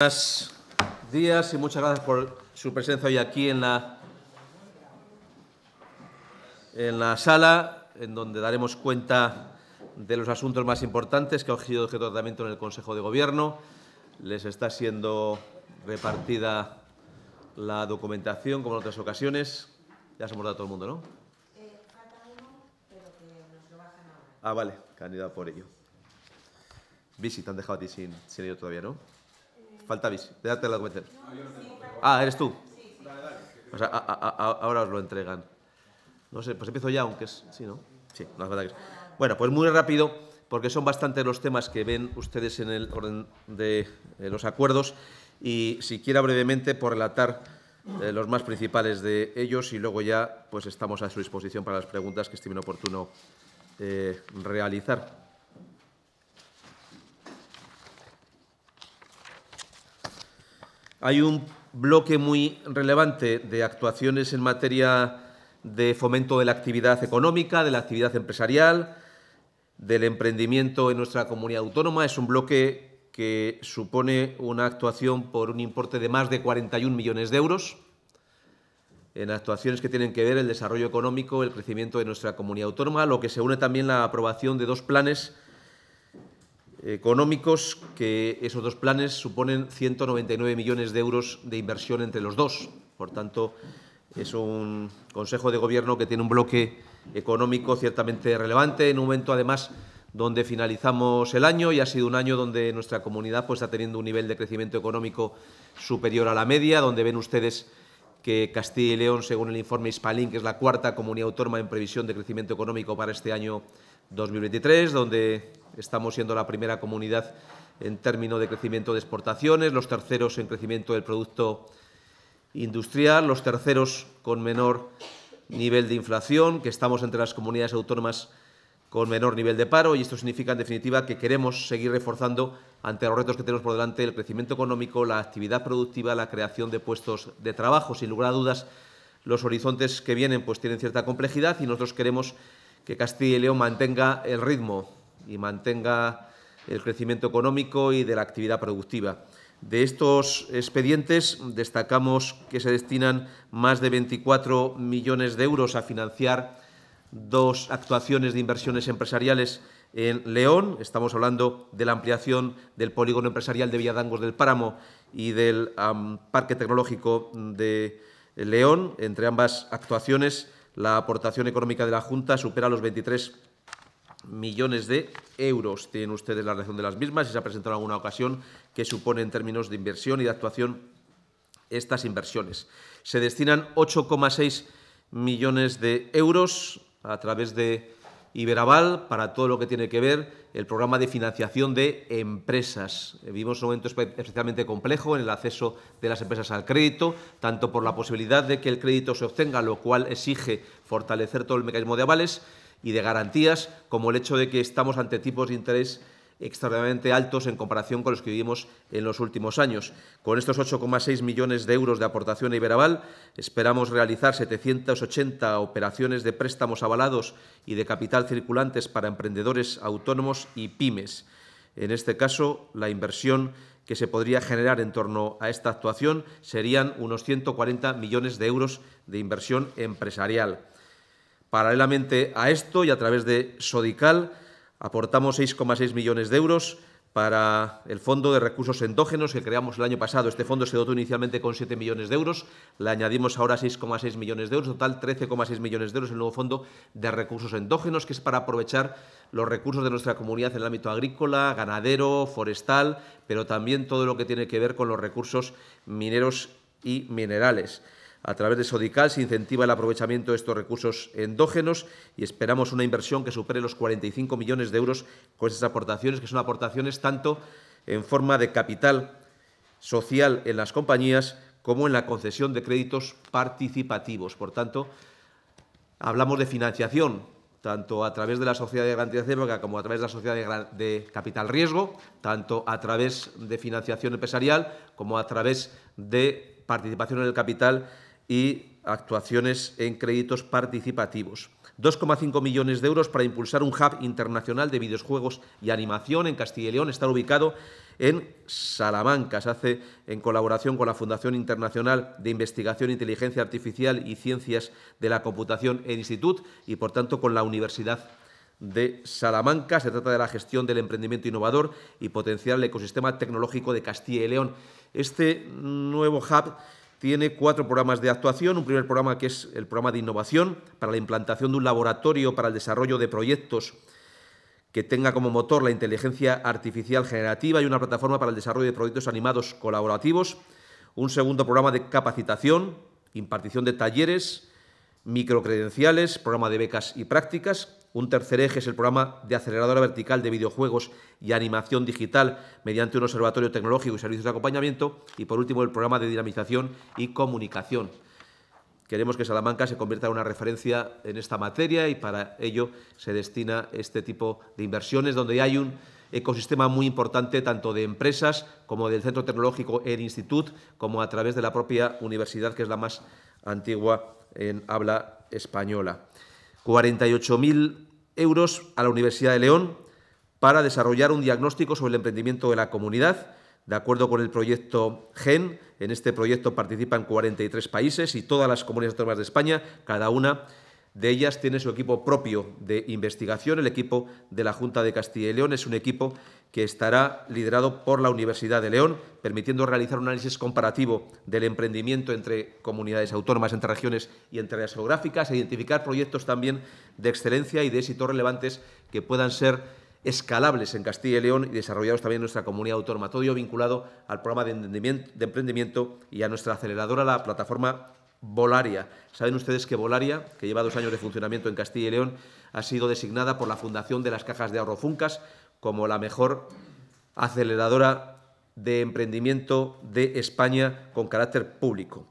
Buenos días y muchas gracias por su presencia hoy aquí en la, en la sala, en donde daremos cuenta de los asuntos más importantes que ha sido objeto de tratamiento en el Consejo de Gobierno. Les está siendo repartida la documentación, como en otras ocasiones. Ya se ha mostrado todo el mundo, ¿no? Eh, falta pero que nos lo ahora. Ah, vale, candidato por ello. Visita han dejado a ti sin, sin ello todavía, ¿no? Falta bis. Déjate la cometer Ah, eres tú. ahora os lo entregan. No sé, pues empiezo ya, aunque es. Sí, ¿no? Sí, que es. Bueno, pues muy rápido, porque son bastantes los temas que ven ustedes en el orden de los acuerdos. Y si quiera brevemente, por relatar eh, los más principales de ellos, y luego ya pues estamos a su disposición para las preguntas que estimen oportuno eh, realizar. Hay un bloque muy relevante de actuaciones en materia de fomento de la actividad económica, de la actividad empresarial, del emprendimiento en nuestra comunidad autónoma. Es un bloque que supone una actuación por un importe de más de 41 millones de euros en actuaciones que tienen que ver el desarrollo económico, el crecimiento de nuestra comunidad autónoma, lo que se une también la aprobación de dos planes económicos, que esos dos planes suponen 199 millones de euros de inversión entre los dos. Por tanto, es un Consejo de Gobierno que tiene un bloque económico ciertamente relevante, en un momento además donde finalizamos el año y ha sido un año donde nuestra comunidad pues, está teniendo un nivel de crecimiento económico superior a la media, donde ven ustedes que Castilla y León, según el informe Hispalín, que es la cuarta comunidad autónoma en previsión de crecimiento económico para este año 2023, donde estamos siendo la primera comunidad en términos de crecimiento de exportaciones, los terceros en crecimiento del producto industrial, los terceros con menor nivel de inflación, que estamos entre las comunidades autónomas con menor nivel de paro y esto significa en definitiva que queremos seguir reforzando ante los retos que tenemos por delante el crecimiento económico, la actividad productiva, la creación de puestos de trabajo. Sin lugar a dudas, los horizontes que vienen pues tienen cierta complejidad y nosotros queremos que Castilla y León mantenga el ritmo y mantenga el crecimiento económico y de la actividad productiva. De estos expedientes destacamos que se destinan más de 24 millones de euros a financiar dos actuaciones de inversiones empresariales en León. Estamos hablando de la ampliación del polígono empresarial de Villadangos del Páramo y del Parque Tecnológico de León. Entre ambas actuaciones la aportación económica de la Junta supera los 23 millones de euros. Tienen ustedes la relación de las mismas y se ha presentado en alguna ocasión que supone en términos de inversión y de actuación estas inversiones. Se destinan 8,6 millones de euros a través de Iberaval para todo lo que tiene que ver el programa de financiación de empresas. Eh, vivimos un momento especialmente complejo en el acceso de las empresas al crédito, tanto por la posibilidad de que el crédito se obtenga, lo cual exige fortalecer todo el mecanismo de avales y de garantías, como el hecho de que estamos ante tipos de interés extraordinariamente altos en comparación con los que vivimos en los últimos años. Con estos 8,6 millones de euros de aportación a Iberaval, esperamos realizar 780 operaciones de préstamos avalados y de capital circulantes para emprendedores autónomos y pymes. En este caso, la inversión que se podría generar en torno a esta actuación serían unos 140 millones de euros de inversión empresarial. Paralelamente a esto y a través de Sodical, Aportamos 6,6 millones de euros para el Fondo de Recursos Endógenos que creamos el año pasado. Este fondo se dotó inicialmente con 7 millones de euros, le añadimos ahora 6,6 millones de euros, total 13,6 millones de euros el nuevo Fondo de Recursos Endógenos, que es para aprovechar los recursos de nuestra comunidad en el ámbito agrícola, ganadero, forestal, pero también todo lo que tiene que ver con los recursos mineros y minerales. A través de Sodical se incentiva el aprovechamiento de estos recursos endógenos y esperamos una inversión que supere los 45 millones de euros con estas aportaciones, que son aportaciones tanto en forma de capital social en las compañías como en la concesión de créditos participativos. Por tanto, hablamos de financiación tanto a través de la sociedad de garantía cívica como a través de la sociedad de, capital riesgo, tanto a través de financiación empresarial como a través de participación en el capital y actuaciones en créditos participativos. 2,5 millones de euros para impulsar un hub internacional de videojuegos y animación en Castilla y León. Está ubicado en Salamanca. Se hace en colaboración con la Fundación Internacional de Investigación, Inteligencia Artificial y Ciencias de la Computación, e Institut, y por tanto con la Universidad de Salamanca. Se trata de la gestión del emprendimiento innovador y potenciar el ecosistema tecnológico de Castilla y León. Este nuevo hub tiene cuatro programas de actuación. Un primer programa que es el programa de innovación para la implantación de un laboratorio para el desarrollo de proyectos que tenga como motor la inteligencia artificial generativa y una plataforma para el desarrollo de proyectos animados colaborativos. Un segundo programa de capacitación, impartición de talleres, microcredenciales, programa de becas y prácticas, un tercer eje es el programa de aceleradora vertical de videojuegos y animación digital mediante un observatorio tecnológico y servicios de acompañamiento. Y por último, el programa de dinamización y comunicación. Queremos que Salamanca se convierta en una referencia en esta materia y para ello se destina este tipo de inversiones donde hay un ecosistema muy importante tanto de empresas como del Centro Tecnológico El Institut, como a través de la propia universidad, que es la más antigua en habla española. 48.000 euros a la Universidad de León para desarrollar un diagnóstico sobre el emprendimiento de la comunidad. De acuerdo con el proyecto GEN, en este proyecto participan 43 países y todas las comunidades autónomas de España, cada una de ellas tiene su equipo propio de investigación. El equipo de la Junta de Castilla y León es un equipo que estará liderado por la Universidad de León, permitiendo realizar un análisis comparativo del emprendimiento entre comunidades autónomas, entre regiones y entre áreas geográficas, e identificar proyectos también de excelencia y de éxito relevantes que puedan ser escalables en Castilla y León y desarrollados también en nuestra comunidad autónoma. Todo ello vinculado al programa de emprendimiento, y a nuestra aceleradora, la plataforma Volaria. Saben ustedes que Volaria, que lleva dos años de funcionamiento en Castilla y León, ha sido designada por la Fundación de las Cajas de Ahorro Funcas como la mejor aceleradora de emprendimiento de España con carácter público.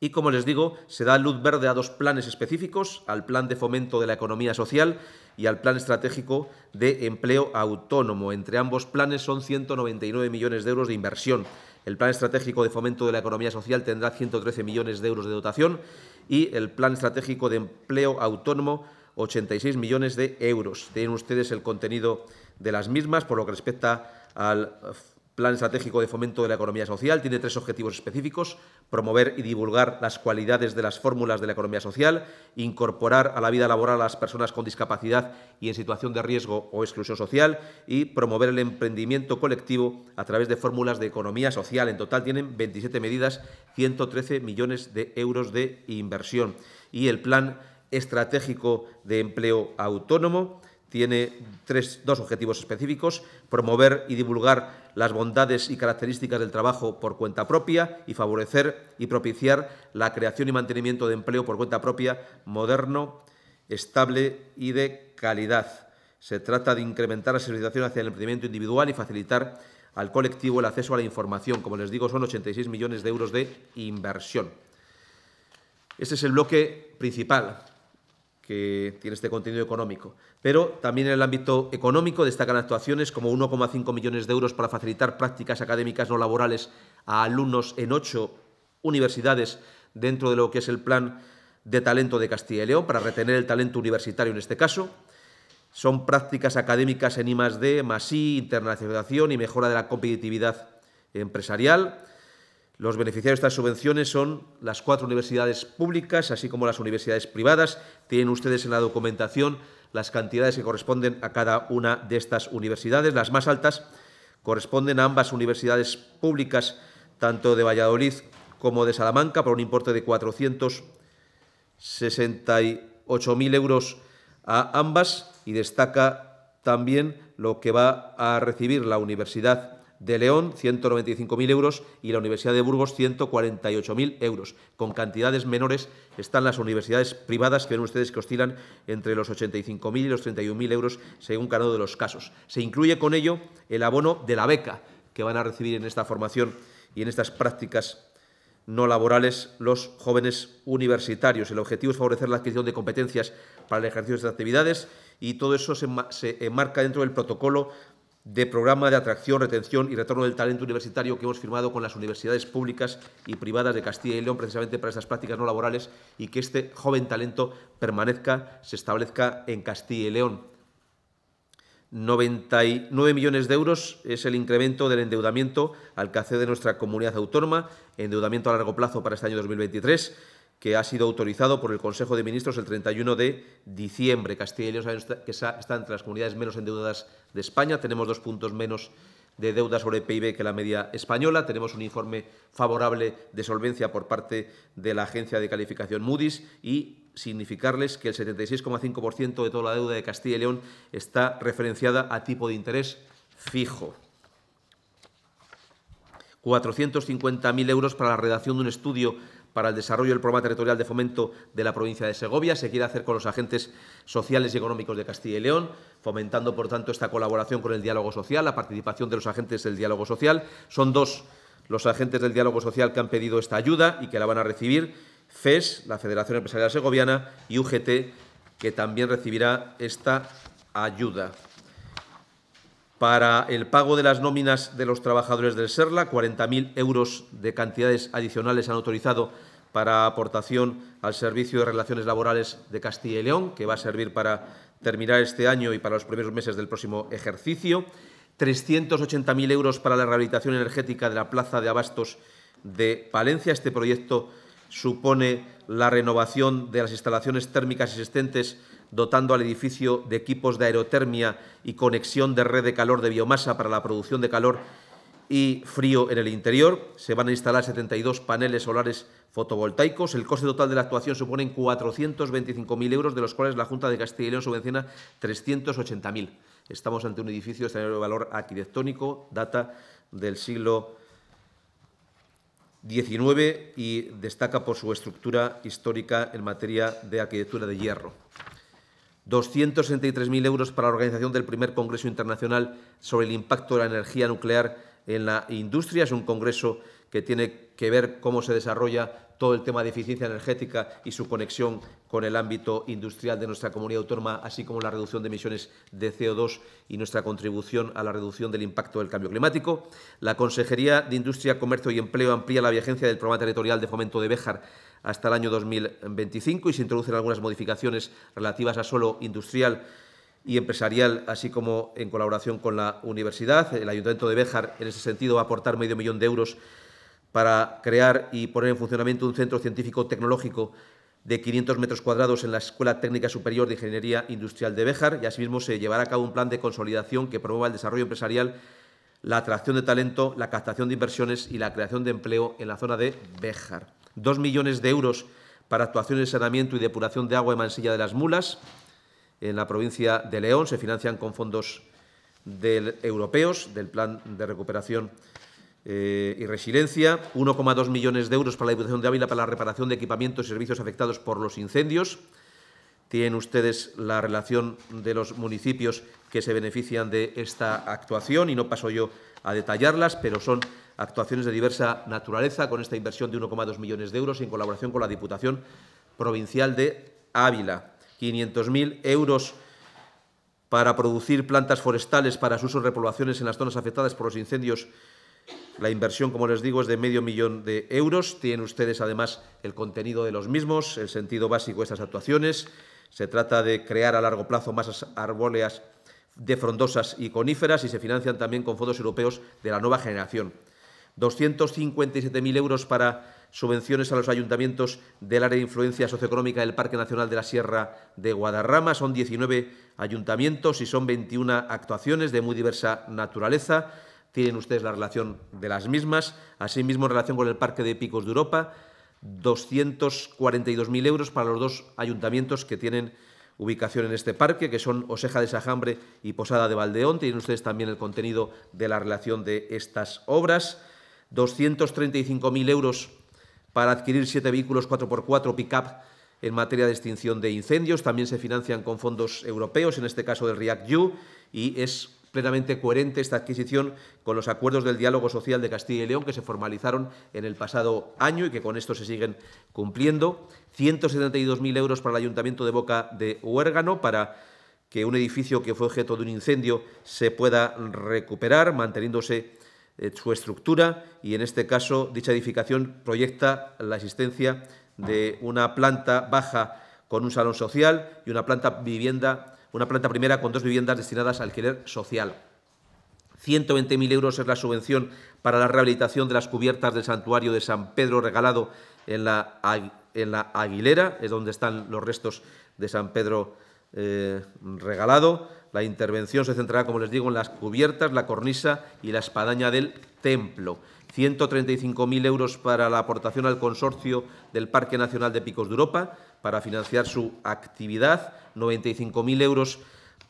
Y como les digo, se da luz verde a dos planes específicos, al plan de fomento de la economía social y al plan estratégico de empleo autónomo. Entre ambos planes son 199 millones de euros de inversión. El plan estratégico de fomento de la economía social tendrá 113 millones de euros de dotación y el plan estratégico de empleo autónomo 86 millones de euros. Tienen ustedes el contenido de las mismas por lo que respecta al eh, Plan Estratégico de Fomento de la Economía Social. Tiene tres objetivos específicos. Promover y divulgar las cualidades de las fórmulas de la economía social, incorporar a la vida laboral a las personas con discapacidad y en situación de riesgo o exclusión social y promover el emprendimiento colectivo a través de fórmulas de economía social. En total tienen 27 medidas, 113 millones de euros de inversión. Y el Plan Estratégico de Empleo Autónomo tiene dos objetivos específicos, promover y divulgar las bondades y características del trabajo por cuenta propia y favorecer y propiciar la creación y mantenimiento de empleo por cuenta propia moderno, estable y de calidad. Se trata de incrementar la sensibilización hacia el emprendimiento individual y facilitar al colectivo el acceso a la información. Como les digo, son 86 millones de euros de inversión. Este es el bloque principal que tiene este contenido económico. Pero también en el ámbito económico destacan actuaciones como 1,5 millones de euros para facilitar prácticas académicas no laborales a alumnos en ocho universidades dentro de lo que es el plan de talento de Castilla y León, para retener el talento universitario en este caso. Son prácticas académicas en I+, más I, internacionalización y mejora de la competitividad empresarial los beneficiarios de estas subvenciones son las cuatro universidades públicas, así como las universidades privadas. Tienen ustedes en la documentación las cantidades que corresponden a cada una de estas universidades. Las más altas corresponden a ambas universidades públicas, tanto de Valladolid como de Salamanca, por un importe de 468.000 euros a ambas. Y destaca también lo que va a recibir la Universidad de León 195.000 euros y la Universidad de Burgos 148.000 euros. Con cantidades menores están las universidades privadas que ven ustedes que oscilan entre los 85.000 y los 31.000 euros según cada uno de los casos. Se incluye con ello el abono de la beca que van a recibir en esta formación y en estas prácticas no laborales los jóvenes universitarios. El objetivo es favorecer la adquisición de competencias para el ejercicio de estas actividades y todo eso se, enmarca dentro del protocolo de programa de atracción, retención y retorno del talento universitario que hemos firmado con las universidades públicas y privadas de Castilla y León precisamente para estas prácticas no laborales y que este joven talento permanezca, se establezca en Castilla y León. 99 millones de euros es el incremento del endeudamiento al que accede nuestra comunidad autónoma, endeudamiento a largo plazo para este año 2023 que ha sido autorizado por el Consejo de Ministros el 31 de diciembre. Castilla y León que está entre las comunidades menos endeudadas de España. Tenemos dos puntos menos de deuda sobre PIB que la media española. Tenemos un informe favorable de solvencia por parte de la agencia de calificación Moody's y significarles que el 76,5% de toda la deuda de Castilla y León está referenciada a tipo de interés fijo. 450.000 euros para la redacción de un estudio para el desarrollo del programa territorial de fomento de la provincia de Segovia. Se quiere hacer con los agentes sociales y económicos de Castilla y León, fomentando, por tanto, esta colaboración con el diálogo social, la participación de los agentes del diálogo social. Son dos los agentes del diálogo social que han pedido esta ayuda y que la van a recibir. FES, la Federación Empresarial Segoviana, y UGT, que también recibirá esta ayuda para el pago de las nóminas de los trabajadores del SERLA, 40.000 euros de cantidades adicionales han autorizado para aportación al Servicio de Relaciones Laborales de Castilla y León, que va a servir para terminar este año y para los primeros meses del próximo ejercicio. 380.000 euros para la rehabilitación energética de la Plaza de Abastos de Palencia. Este proyecto supone la renovación de las instalaciones térmicas existentes dotando al edificio de equipos de aerotermia y conexión de red de calor de biomasa para la producción de calor y frío en el interior. Se van a instalar 72 paneles solares fotovoltaicos. El coste total de la actuación supone 425.000 euros, de los cuales la Junta de Castilla y León subvenciona 380.000. Estamos ante un edificio de valor arquitectónico, data del siglo XIX y destaca por su estructura histórica en materia de arquitectura de hierro. 263.000 euros para la organización del primer Congreso Internacional sobre el impacto de la energía nuclear en la industria. Es un congreso que tiene que ver cómo se desarrolla todo el tema de eficiencia energética y su conexión con el ámbito industrial de nuestra comunidad autónoma, así como la reducción de emisiones de CO2 y nuestra contribución a la reducción del impacto del cambio climático. La Consejería de Industria, Comercio y Empleo amplía la vigencia del programa territorial de fomento de Béjar hasta el año 2025 y se introducen algunas modificaciones relativas a suelo industrial y empresarial, así como en colaboración con la universidad. El Ayuntamiento de Béjar, en ese sentido, va a aportar medio millón de euros para crear y poner en funcionamiento un centro científico tecnológico de 500 metros cuadrados en la Escuela Técnica Superior de Ingeniería Industrial de Béjar y asimismo se llevará a cabo un plan de consolidación que promueva el desarrollo empresarial, la atracción de talento, la captación de inversiones y la creación de empleo en la zona de Béjar. 2 millones de euros para actuaciones de saneamiento y depuración de agua en Mansilla de las Mulas, en la provincia de León. Se financian con fondos europeos del Plan de Recuperación eh, y Resiliencia. 1,2 millones de euros para la Diputación de Ávila para la reparación de equipamientos y servicios afectados por los incendios. Tienen ustedes la relación de los municipios que se benefician de esta actuación y no paso yo a detallarlas, pero son actuaciones de diversa naturaleza con esta inversión de 1,2 millones de euros en colaboración con la Diputación Provincial de Ávila. 500.000 euros para producir plantas forestales para sus repoblaciones en las zonas afectadas por los incendios. La inversión, como les digo, es de medio millón de euros. Tienen ustedes, además, el contenido de los mismos, el sentido básico de estas actuaciones. Se trata de crear a largo plazo más arbóreas de frondosas y coníferas y se financian también con fondos europeos de la nueva generación. 257.000 euros para subvenciones a los ayuntamientos del área de influencia socioeconómica del Parque Nacional de la Sierra de Guadarrama. Son 19 ayuntamientos y son 21 actuaciones de muy diversa naturaleza. Tienen ustedes la relación de las mismas. Asimismo, en relación con el Parque de Picos de Europa, 242.000 euros para los dos ayuntamientos que tienen ubicación en este parque, que son Oseja de Sajambre y Posada de Valdeón. Tienen ustedes también el contenido de la relación de estas obras. 235.000 euros para adquirir siete vehículos 4x4 pick-up en materia de extinción de incendios. También se financian con fondos europeos, en este caso del react y es plenamente coherente esta adquisición con los acuerdos del diálogo social de Castilla y León que se formalizaron en el pasado año y que con esto se siguen cumpliendo. 172.000 euros para el Ayuntamiento de Boca de Huérgano para que un edificio que fue objeto de un incendio se pueda recuperar, manteniéndose eh, su estructura y en este caso dicha edificación proyecta la existencia de una planta baja con un salón social y una planta vivienda, una planta primera con dos viviendas destinadas al alquiler social. 120.000 euros es la subvención para la rehabilitación de las cubiertas del santuario de San Pedro regalado en la, Aguilera, es donde están los restos de San Pedro eh, regalado. La intervención se centrará, como les digo, en las cubiertas, la cornisa y la espadaña del templo. 135.000 euros para la aportación al consorcio del Parque Nacional de Picos de Europa para financiar su actividad. 95.000 euros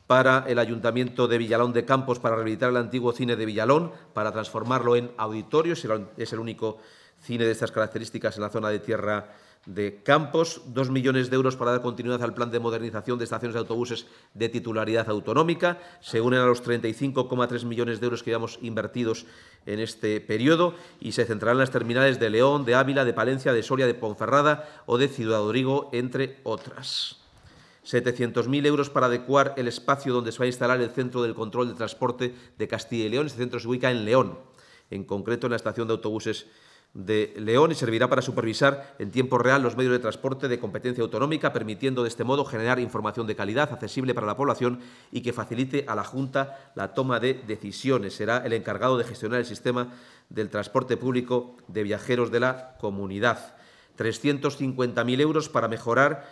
para el Ayuntamiento de Villalón de Campos para rehabilitar el antiguo cine de Villalón, para transformarlo en auditorio. Es el único cine de estas características en la zona de Tierra de Campos, dos millones de euros para dar continuidad al plan de modernización de estaciones de autobuses de titularidad autonómica. Se unen a los 35,3 millones de euros que llevamos invertidos en este periodo y se centrarán en las terminales de León, de Ávila, de Palencia, de Soria, de Ponferrada o de Ciudad Rodrigo, entre otras. 700.000 euros para adecuar el espacio donde se va a instalar el Centro del Control de Transporte de Castilla y León. Este centro se ubica en León, en concreto en la estación de autobuses de León y servirá para supervisar en tiempo real los medios de transporte de competencia autonómica, permitiendo de este modo generar información de calidad accesible para la población y que facilite a la Junta la toma de decisiones. Será el encargado de gestionar el sistema del transporte público de viajeros de la comunidad. 350.000 euros para mejorar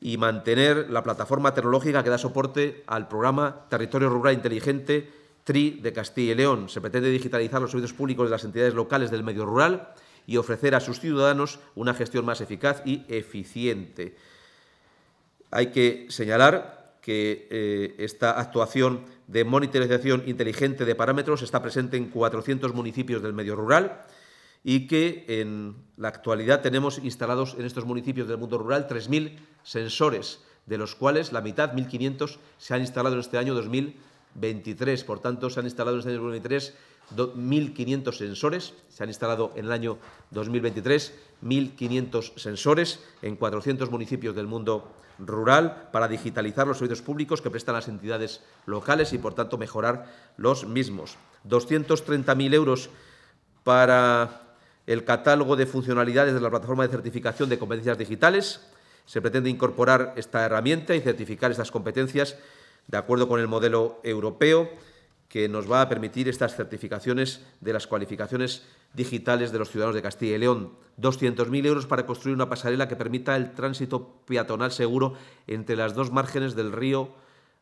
y mantener la plataforma tecnológica que da soporte al programa Territorio Rural Inteligente TRI de Castilla y León. Se pretende digitalizar los servicios públicos de las entidades locales del medio rural y ofrecer a sus ciudadanos una gestión más eficaz y eficiente. Hay que señalar que eh, esta actuación de monitorización inteligente de parámetros está presente en 400 municipios del medio rural y que en la actualidad tenemos instalados en estos municipios del mundo rural 3.000 sensores, de los cuales la mitad, 1.500, se han instalado en este año 2020 23. Por tanto, se han instalado en 2023 este sensores. Se han instalado en el año 2023 1.500 sensores en 400 municipios del mundo rural para digitalizar los servicios públicos que prestan las entidades locales y, por tanto, mejorar los mismos. 230.000 euros para el catálogo de funcionalidades de la plataforma de certificación de competencias digitales. Se pretende incorporar esta herramienta y certificar estas competencias de acuerdo con el modelo europeo que nos va a permitir estas certificaciones de las cualificaciones digitales de los ciudadanos de Castilla y León. 200.000 euros para construir una pasarela que permita el tránsito peatonal seguro entre las dos márgenes del río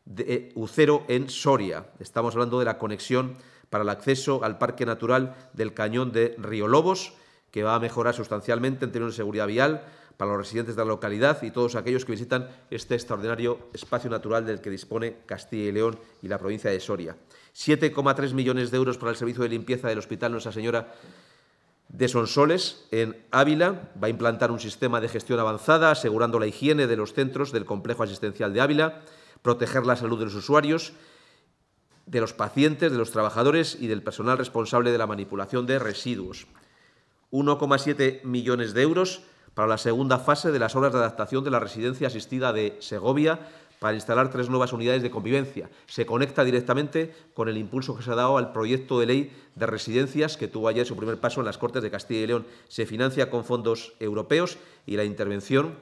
de eh, Ucero en Soria. Estamos hablando de la conexión para el acceso al Parque Natural del Cañón de Río Lobos que va a mejorar sustancialmente en términos de seguridad vial para los residentes de la localidad y todos aquellos que visitan este extraordinario espacio natural del que dispone Castilla y León y la provincia de Soria. 7,3 millones de euros para el servicio de limpieza del Hospital Nuestra Señora de Sonsoles, en Ávila. Va a implantar un sistema de gestión avanzada, asegurando la higiene de los centros del complejo asistencial de Ávila, proteger la salud de los usuarios, de los pacientes, de los trabajadores y del personal responsable de la manipulación de residuos. 1,7 millones de euros para la segunda fase de las obras de adaptación de la residencia asistida de Segovia para instalar tres nuevas unidades de convivencia. Se conecta directamente con el impulso que se ha dado al proyecto de ley de residencias que tuvo ayer su primer paso en las Cortes de Castilla y León. Se financia con fondos europeos y la intervención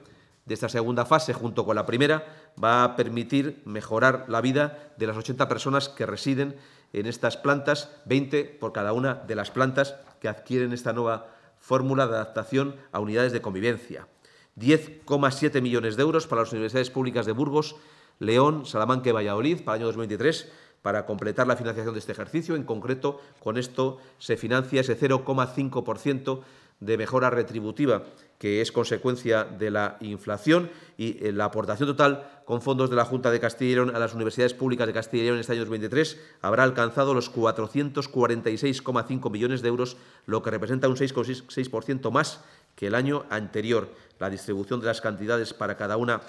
de esta segunda fase, junto con la primera, va a permitir mejorar la vida de las 80 personas que residen en estas plantas, 20 por cada una de las plantas que adquieren esta nueva fórmula de adaptación a unidades de convivencia. 10,7 millones de euros para las universidades públicas de Burgos, León, Salamanca y Valladolid para el año 2023 para completar la financiación de este ejercicio. En concreto, con esto se financia ese 0,5% de mejora retributiva que es consecuencia de la inflación y eh, la aportación total con fondos de la Junta de Castilla y León a las universidades públicas de Castilla y León en este año 2023 habrá alcanzado los 446,5 millones de euros, lo que representa un 6,6% más que el año anterior. La distribución de las cantidades para cada una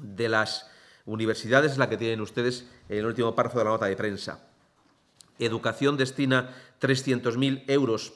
de las universidades es la que tienen ustedes en el último párrafo de la nota de prensa. Educación destina 300.000 euros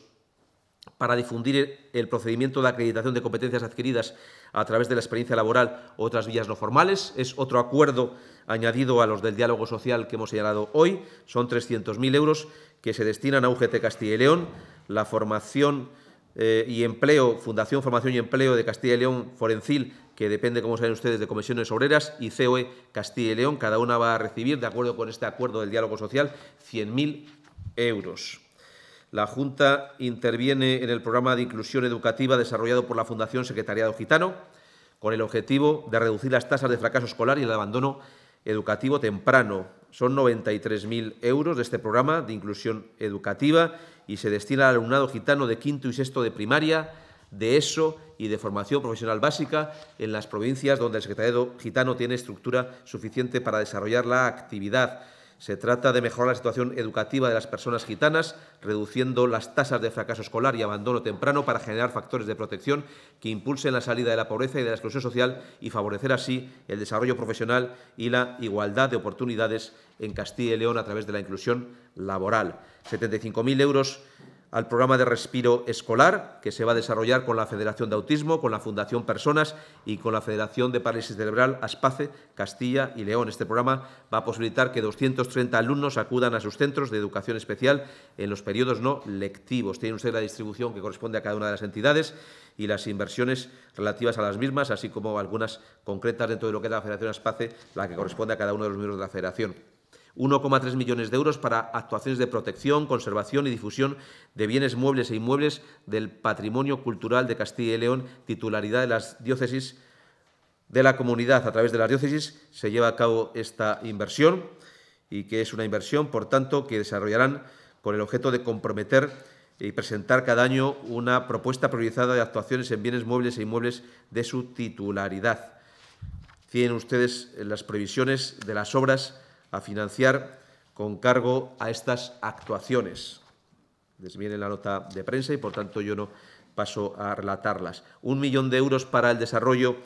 para difundir el procedimiento de acreditación de competencias adquiridas a través de la experiencia laboral u otras vías no formales. Es otro acuerdo añadido a los del diálogo social que hemos señalado hoy. Son 300.000 euros que se destinan a UGT Castilla y León, la formación eh, y empleo, Fundación Formación y Empleo de Castilla y León Forencil, que depende, como saben ustedes, de comisiones obreras, y COE Castilla y León. Cada una va a recibir, de acuerdo con este acuerdo del diálogo social, 100.000 euros. La Junta interviene en el programa de inclusión educativa desarrollado por la Fundación Secretariado Gitano con el objetivo de reducir las tasas de fracaso escolar y el abandono educativo temprano. Son 93.000 euros de este programa de inclusión educativa y se destina al alumnado gitano de quinto y sexto de primaria, de ESO y de formación profesional básica en las provincias donde el secretariado gitano tiene estructura suficiente para desarrollar la actividad se trata de mejorar la situación educativa de las personas gitanas, reduciendo las tasas de fracaso escolar y abandono temprano para generar factores de protección que impulsen la salida de la pobreza y de la exclusión social y favorecer así el desarrollo profesional y la igualdad de oportunidades en Castilla y León a través de la inclusión laboral. 75.000 euros al programa de respiro escolar que se va a desarrollar con la Federación de Autismo, con la Fundación Personas y con la Federación de Parálisis Cerebral Aspace, Castilla y León. Este programa va a posibilitar que 230 alumnos acudan a sus centros de educación especial en los periodos no lectivos. Tiene usted la distribución que corresponde a cada una de las entidades y las inversiones relativas a las mismas, así como algunas concretas dentro de lo que es la Federación Aspace, la que corresponde a cada uno de los miembros de la Federación. 1,3 millones de euros para actuaciones de protección, conservación y difusión de bienes muebles e inmuebles del patrimonio cultural de Castilla y León, titularidad de las diócesis de la comunidad. A través de las diócesis se lleva a cabo esta inversión y que es una inversión, por tanto, que desarrollarán con el objeto de comprometer y presentar cada año una propuesta priorizada de actuaciones en bienes muebles e inmuebles de su titularidad. Tienen ustedes las previsiones de las obras a financiar con cargo a estas actuaciones. Les viene la nota de prensa y, por tanto, yo no paso a relatarlas. Un millón de euros para el desarrollo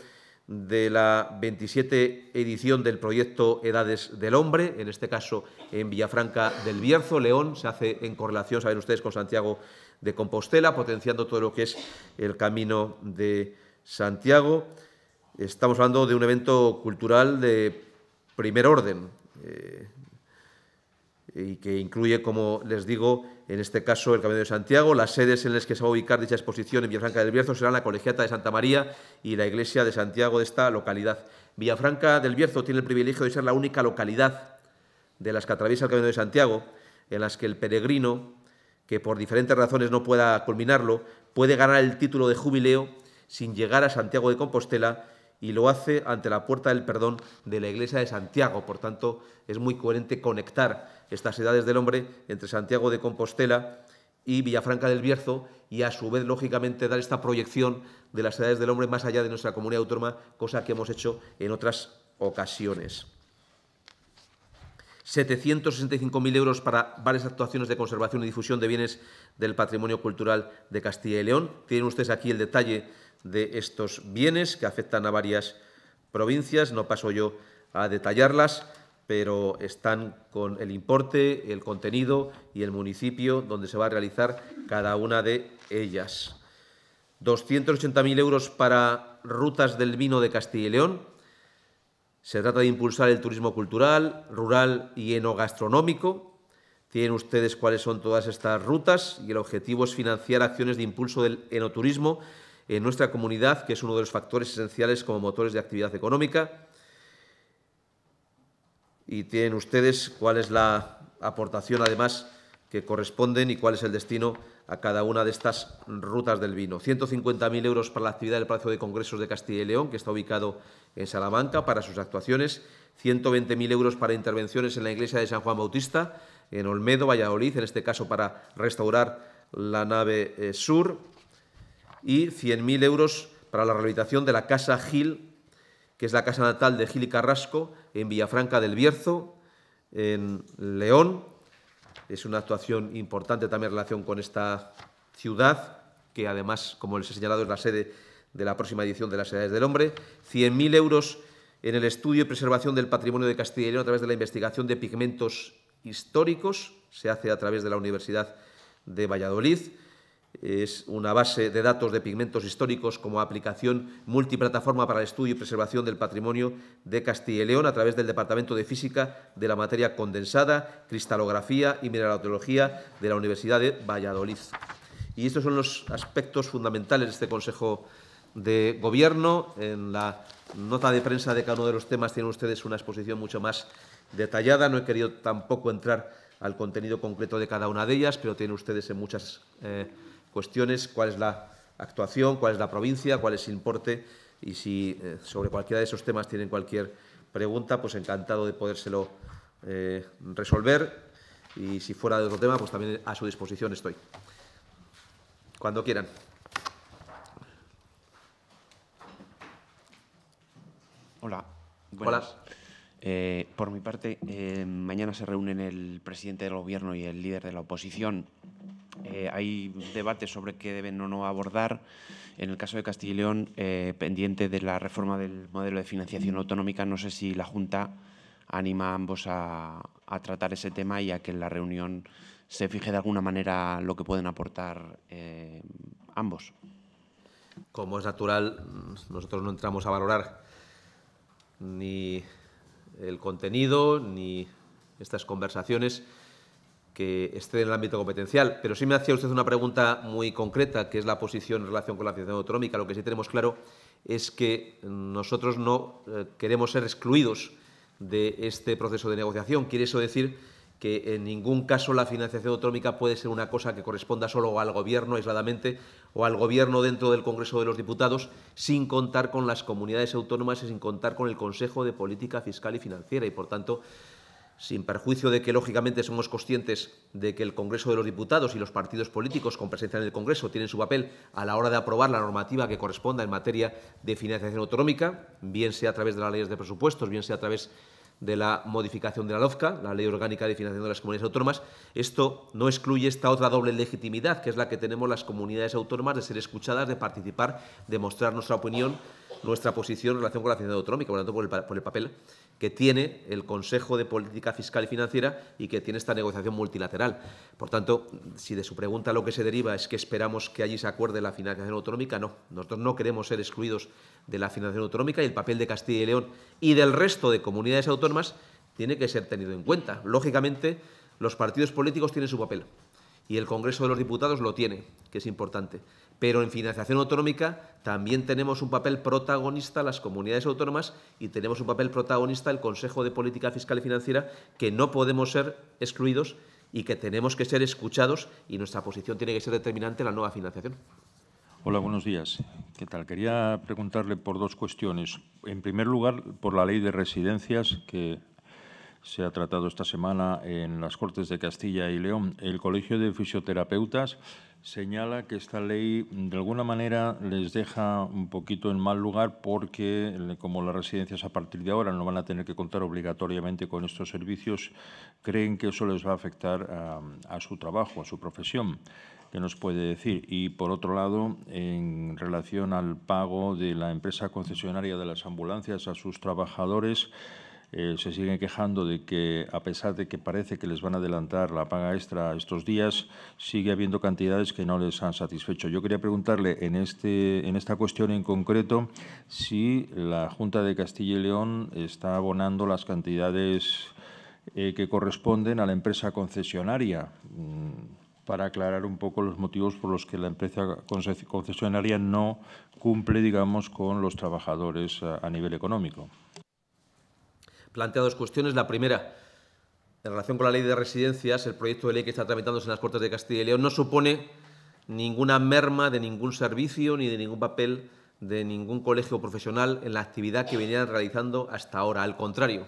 de la 27 edición del proyecto Edades del Hombre, en este caso en Villafranca del Bierzo, León, se hace en correlación, saben ustedes, con Santiago de Compostela, potenciando todo lo que es el camino de Santiago. Estamos hablando de un evento cultural de primer orden. Eh, y que incluye, como les digo, en este caso el Camino de Santiago. Las sedes en las que se va a ubicar dicha exposición en Villafranca del Bierzo serán la Colegiata de Santa María y la Iglesia de Santiago de esta localidad. Villafranca del Bierzo tiene el privilegio de ser la única localidad de las que atraviesa el Camino de Santiago en las que el peregrino, que por diferentes razones no pueda culminarlo, puede ganar el título de jubileo sin llegar a Santiago de Compostela y lo hace ante la puerta del perdón de la iglesia de Santiago. Por tanto, es muy coherente conectar estas edades del hombre entre Santiago de Compostela y Villafranca del Bierzo y a su vez, lógicamente, dar esta proyección de las edades del hombre más allá de nuestra comunidad autónoma, cosa que hemos hecho en otras ocasiones. 765.000 euros para varias actuaciones de conservación y difusión de bienes del patrimonio cultural de Castilla y León. Tienen ustedes aquí el detalle de estos bienes que afectan a varias provincias. No paso yo a detallarlas, pero están con el importe, el contenido y el municipio donde se va a realizar cada una de ellas. 280.000 euros para rutas del vino de Castilla y León. Se trata de impulsar el turismo cultural, rural y enogastronómico. Tienen ustedes cuáles son todas estas rutas y el objetivo es financiar acciones de impulso del enoturismo en nuestra comunidad, que es uno de los factores esenciales como motores de actividad económica. Y tienen ustedes cuál es la aportación, además, que corresponden y cuál es el destino a cada una de estas rutas del vino. 150.000 euros para la actividad del Palacio de Congresos de Castilla y León, que está ubicado en Salamanca, para sus actuaciones. 120.000 euros para intervenciones en la iglesia de San Juan Bautista, en Olmedo, Valladolid, en este caso para restaurar la nave eh, sur y 100.000 euros para la rehabilitación de la Casa Gil, que es la casa natal de Gil y Carrasco, en Villafranca del Bierzo, en León. Es una actuación importante también en relación con esta ciudad, que además, como les he señalado, es la sede de la próxima edición de las Edades del Hombre. 100.000 euros en el estudio y preservación del patrimonio de Castilla y León a través de la investigación de pigmentos históricos, se hace a través de la Universidad de Valladolid es una base de datos de pigmentos históricos como aplicación multiplataforma para el estudio y preservación del patrimonio de Castilla y León a través del Departamento de Física de la materia condensada, cristalografía y mineralogía de la Universidad de Valladolid. Y estos son los aspectos fundamentales de este Consejo de Gobierno. En la nota de prensa de cada uno de los temas tienen ustedes una exposición mucho más detallada. No he querido tampoco entrar al contenido concreto de cada una de ellas, pero tienen ustedes en muchas... Eh, cuestiones, cuál es la actuación, cuál es la provincia, cuál es el importe y si eh, sobre cualquiera de esos temas tienen cualquier pregunta, pues encantado de podérselo eh, resolver y si fuera de otro tema, pues también a su disposición estoy. Cuando quieran. Hola. Hola. Eh, por mi parte, mañana se reúnen el presidente del Gobierno y el líder de la oposición eh, hay debates sobre qué deben o no abordar. En el caso de Castilla y León, eh, pendiente de la reforma del modelo de financiación autonómica, no sé si la Junta anima a ambos a, tratar ese tema y a que en la reunión se fije de alguna manera lo que pueden aportar eh, ambos. Como es natural, nosotros no entramos a valorar ni el contenido ni estas conversaciones que esté en el ámbito competencial. Pero sí me hacía usted una pregunta muy concreta, que es la posición en relación con la financiación autonómica. Lo que sí tenemos claro es que nosotros no eh, queremos ser excluidos de este proceso de negociación. Quiere eso decir que en ningún caso la financiación autonómica puede ser una cosa que corresponda solo al Gobierno aisladamente o al Gobierno dentro del Congreso de los Diputados, sin contar con las comunidades autónomas y sin contar con el Consejo de Política Fiscal y Financiera. Y, por tanto, sin perjuicio de que lógicamente somos conscientes de que el Congreso de los Diputados y los partidos políticos con presencia en el Congreso tienen su papel a la hora de aprobar la normativa que corresponda en materia de financiación autonómica, bien sea a través de las leyes de presupuestos, bien sea a través de la modificación de la LOFCA, la Ley Orgánica de Financiación de las Comunidades Autónomas, esto no excluye esta otra doble legitimidad, que es la que tenemos las comunidades autónomas de ser escuchadas, de participar, de mostrar nuestra opinión, nuestra posición en relación con la financiación autonómica, por lo tanto, por el, por el papel que tiene el Consejo de Política Fiscal y Financiera y que tiene esta negociación multilateral. Por tanto, si de su pregunta lo que se deriva es que esperamos que allí se acuerde la financiación autonómica, no. Nosotros no queremos ser excluidos de la financiación autonómica y el papel de Castilla y León y del resto de comunidades autónomas tiene que ser tenido en cuenta. Lógicamente, los partidos políticos tienen su papel y el Congreso de los Diputados lo tiene, que es importante. Pero en financiación autonómica también tenemos un papel protagonista las comunidades autónomas y tenemos un papel protagonista el Consejo de Política Fiscal y Financiera, que no podemos ser excluidos y que tenemos que ser escuchados y nuestra posición tiene que ser determinante en la nueva financiación. Hola, buenos días. ¿Qué tal? Quería preguntarle por dos cuestiones. En primer lugar, por la ley de residencias que se ha tratado esta semana en las Cortes de Castilla y León. El Colegio de Fisioterapeutas señala que esta ley de alguna manera les deja un poquito en mal lugar porque como las residencias a partir de ahora no van a tener que contar obligatoriamente con estos servicios, creen que eso les va a afectar a, su trabajo, a su profesión. ¿Qué nos puede decir? Y por otro lado, en relación al pago de la empresa concesionaria de las ambulancias a sus trabajadores, eh, se siguen quejando de que, a pesar de que parece que les van a adelantar la paga extra estos días, sigue habiendo cantidades que no les han satisfecho. Yo quería preguntarle en, este, en esta cuestión en concreto si la Junta de Castilla y León está abonando las cantidades eh, que corresponden a la empresa concesionaria mm, para aclarar un poco los motivos por los que la empresa concesionaria no cumple, digamos, con los trabajadores eh, a nivel económico plantea dos cuestiones. La primera, en relación con la ley de residencias, el proyecto de ley que está tramitándose en las Cortes de Castilla y León no supone ninguna merma de ningún servicio ni de ningún papel de ningún colegio profesional en la actividad que venían realizando hasta ahora. Al contrario,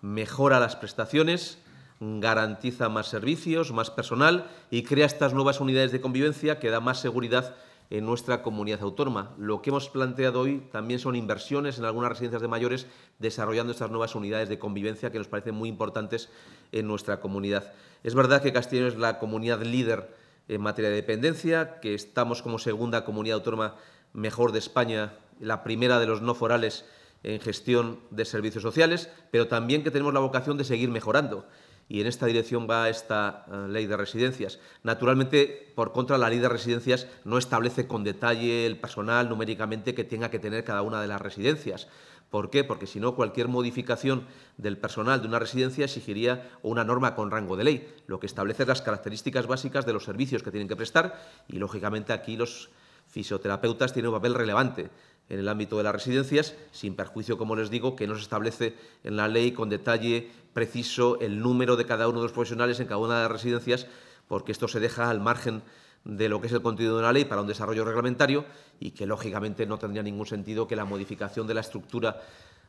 mejora las prestaciones, garantiza más servicios, más personal y crea estas nuevas unidades de convivencia que da más seguridad en nuestra comunidad autónoma. Lo que hemos planteado hoy también son inversiones en algunas residencias de mayores desarrollando estas nuevas unidades de convivencia que nos parecen muy importantes en nuestra comunidad. Es verdad que Castillo es la comunidad líder en materia de dependencia, que estamos como segunda comunidad autónoma mejor de España, la primera de los no forales en gestión de servicios sociales, pero también que tenemos la vocación de seguir mejorando y en esta dirección va esta eh, ley de residencias. Naturalmente, por contra, la ley de residencias no establece con detalle el personal numéricamente que tenga que tener cada una de las residencias. ¿Por qué? Porque si no, cualquier modificación del personal de una residencia exigiría una norma con rango de ley, lo que establece las características básicas de los servicios que tienen que prestar y, lógicamente, aquí los fisioterapeutas tienen un papel relevante en el ámbito de las residencias, sin perjuicio, como les digo, que no se establece en la ley con detalle preciso el número de cada uno de los profesionales en cada una de las residencias, porque esto se deja al margen de lo que es el contenido de la ley para un desarrollo reglamentario y que, lógicamente, no tendría ningún sentido que la modificación de la estructura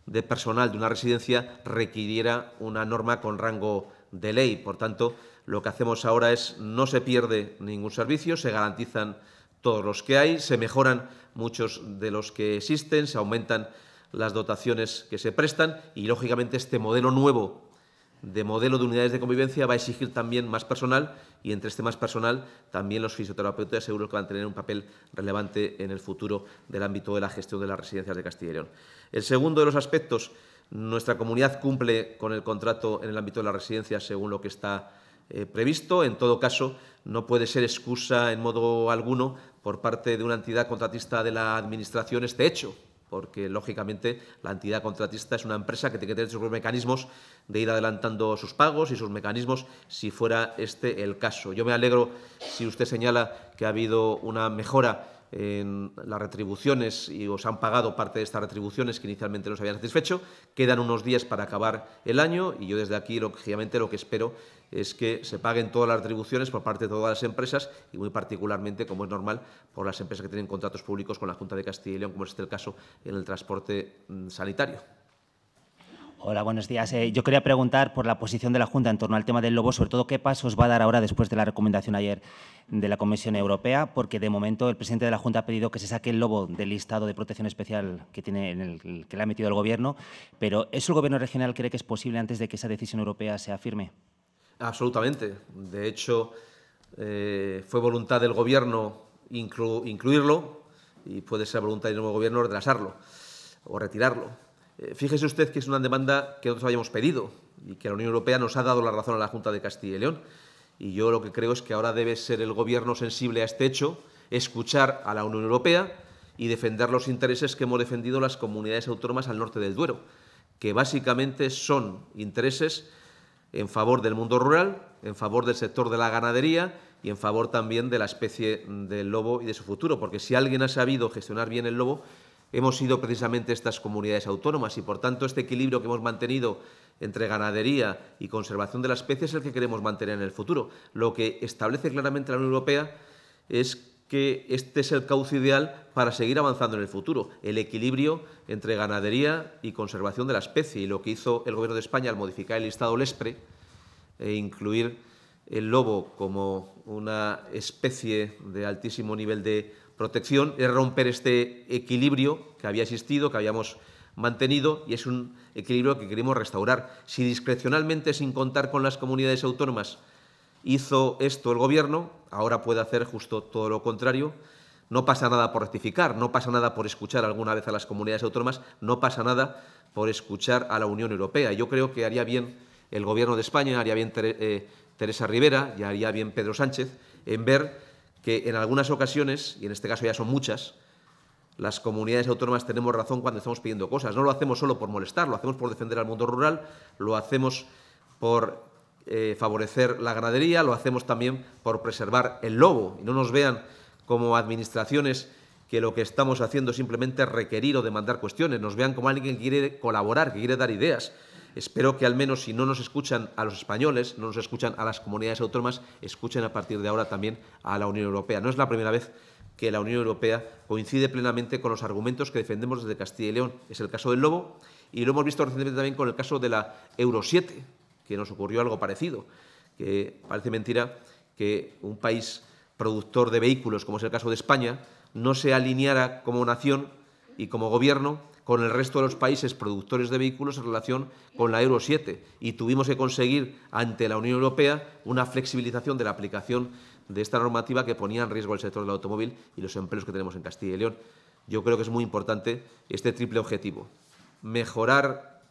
de personal de una residencia requiriera una norma con rango de ley. Por tanto, lo que hacemos ahora es no se pierde ningún servicio, se garantizan todos los que hay, se mejoran muchos de los que existen, se aumentan las dotaciones que se prestan y, lógicamente, este modelo nuevo de modelo de unidades de convivencia va a exigir también más personal y entre este más personal también los fisioterapeutas seguro que van a tener un papel relevante en el futuro del ámbito de la gestión de las residencias de Castilla El segundo de los aspectos, nuestra comunidad cumple con el contrato en el ámbito de las residencias según lo que está eh, previsto. En todo caso, no puede ser excusa en modo alguno por parte de una entidad contratista de la Administración este hecho, porque lógicamente la entidad contratista es una empresa que tiene que tener sus mecanismos de ir adelantando sus pagos y sus mecanismos si fuera este el caso. Yo me alegro si usted señala que ha habido una mejora en las retribuciones y os han pagado parte de estas retribuciones que inicialmente no se habían satisfecho. Quedan unos días para acabar el año y yo desde aquí, lógicamente, lo que espero es que se paguen todas las retribuciones por parte de todas las empresas y muy particularmente, como es normal, por las empresas que tienen contratos públicos con la Junta de Castilla y León, como es este el caso en el transporte mm, sanitario. Hola, buenos días. Eh, yo quería preguntar por la posición de la Junta en torno al tema del lobo, sobre todo qué pasos va a dar ahora después de la recomendación ayer de la Comisión Europea, porque de momento el presidente de la Junta ha pedido que se saque el lobo del listado de protección especial que, tiene que le ha metido el Gobierno, pero ¿es el Gobierno regional cree que es posible antes de que esa decisión europea sea firme? Absolutamente. De hecho, eh, fue voluntad del Gobierno incluirlo y puede ser voluntad del nuevo Gobierno retrasarlo o retirarlo. Eh, fíjese usted que es una demanda que nosotros habíamos pedido y que la Unión Europea nos ha dado la razón a la Junta de Castilla y León. Y yo lo que creo es que ahora debe ser el Gobierno sensible a este hecho, escuchar a la Unión Europea y defender los intereses que hemos defendido las comunidades autónomas al norte del Duero, que básicamente son intereses en favor del mundo rural, en favor del sector de la ganadería y en favor también de la especie del lobo y de su futuro, porque si alguien ha sabido gestionar bien el lobo hemos sido precisamente estas comunidades autónomas y por tanto este equilibrio que hemos mantenido entre ganadería y conservación de la especie es el que queremos mantener en el futuro. Lo que establece claramente la Unión Europea es que este es el cauce ideal para seguir avanzando en el futuro, el equilibrio entre ganadería y conservación de la especie. Y lo que hizo el Gobierno de España al modificar el listado LESPRE e incluir el lobo como una especie de altísimo nivel de protección es romper este equilibrio que había existido, que habíamos mantenido y es un equilibrio que queremos restaurar. Si discrecionalmente, sin contar con las comunidades autónomas, hizo esto el Gobierno, ahora puede hacer justo todo lo contrario. No pasa nada por rectificar, no pasa nada por escuchar alguna vez a las comunidades autónomas, no pasa nada por escuchar a la Unión Europea. Yo creo que haría bien el Gobierno de España, haría bien eh, Teresa Rivera y haría bien Pedro Sánchez en ver que en algunas ocasiones, y en este caso ya son muchas, las comunidades autónomas tenemos razón cuando estamos pidiendo cosas. No lo hacemos solo por molestar, lo hacemos por defender al mundo rural, lo hacemos por eh, favorecer la ganadería, lo hacemos también por preservar el lobo y no nos vean como administraciones que lo que estamos haciendo es simplemente requerir o demandar cuestiones, nos vean como alguien que quiere colaborar, que quiere dar ideas, Espero que al menos si no nos escuchan a los españoles, no nos escuchan a las comunidades autónomas, escuchen a partir de ahora también a la Unión Europea. No es la primera vez que la Unión Europea coincide plenamente con los argumentos que defendemos desde Castilla y León. Es el caso del lobo y lo hemos visto recientemente también con el caso de la Euro 7, que nos ocurrió algo parecido, que parece mentira que un país productor de vehículos, como es el caso de España, no se alineara como nación y como gobierno con el resto de los países productores de vehículos en relación con la Euro 7 y tuvimos que conseguir ante la Unión Europea una flexibilización de la aplicación de esta normativa que ponía en riesgo el sector del automóvil y los empleos que tenemos en Castilla y León. Yo creo que es muy importante este triple objetivo. Mejorar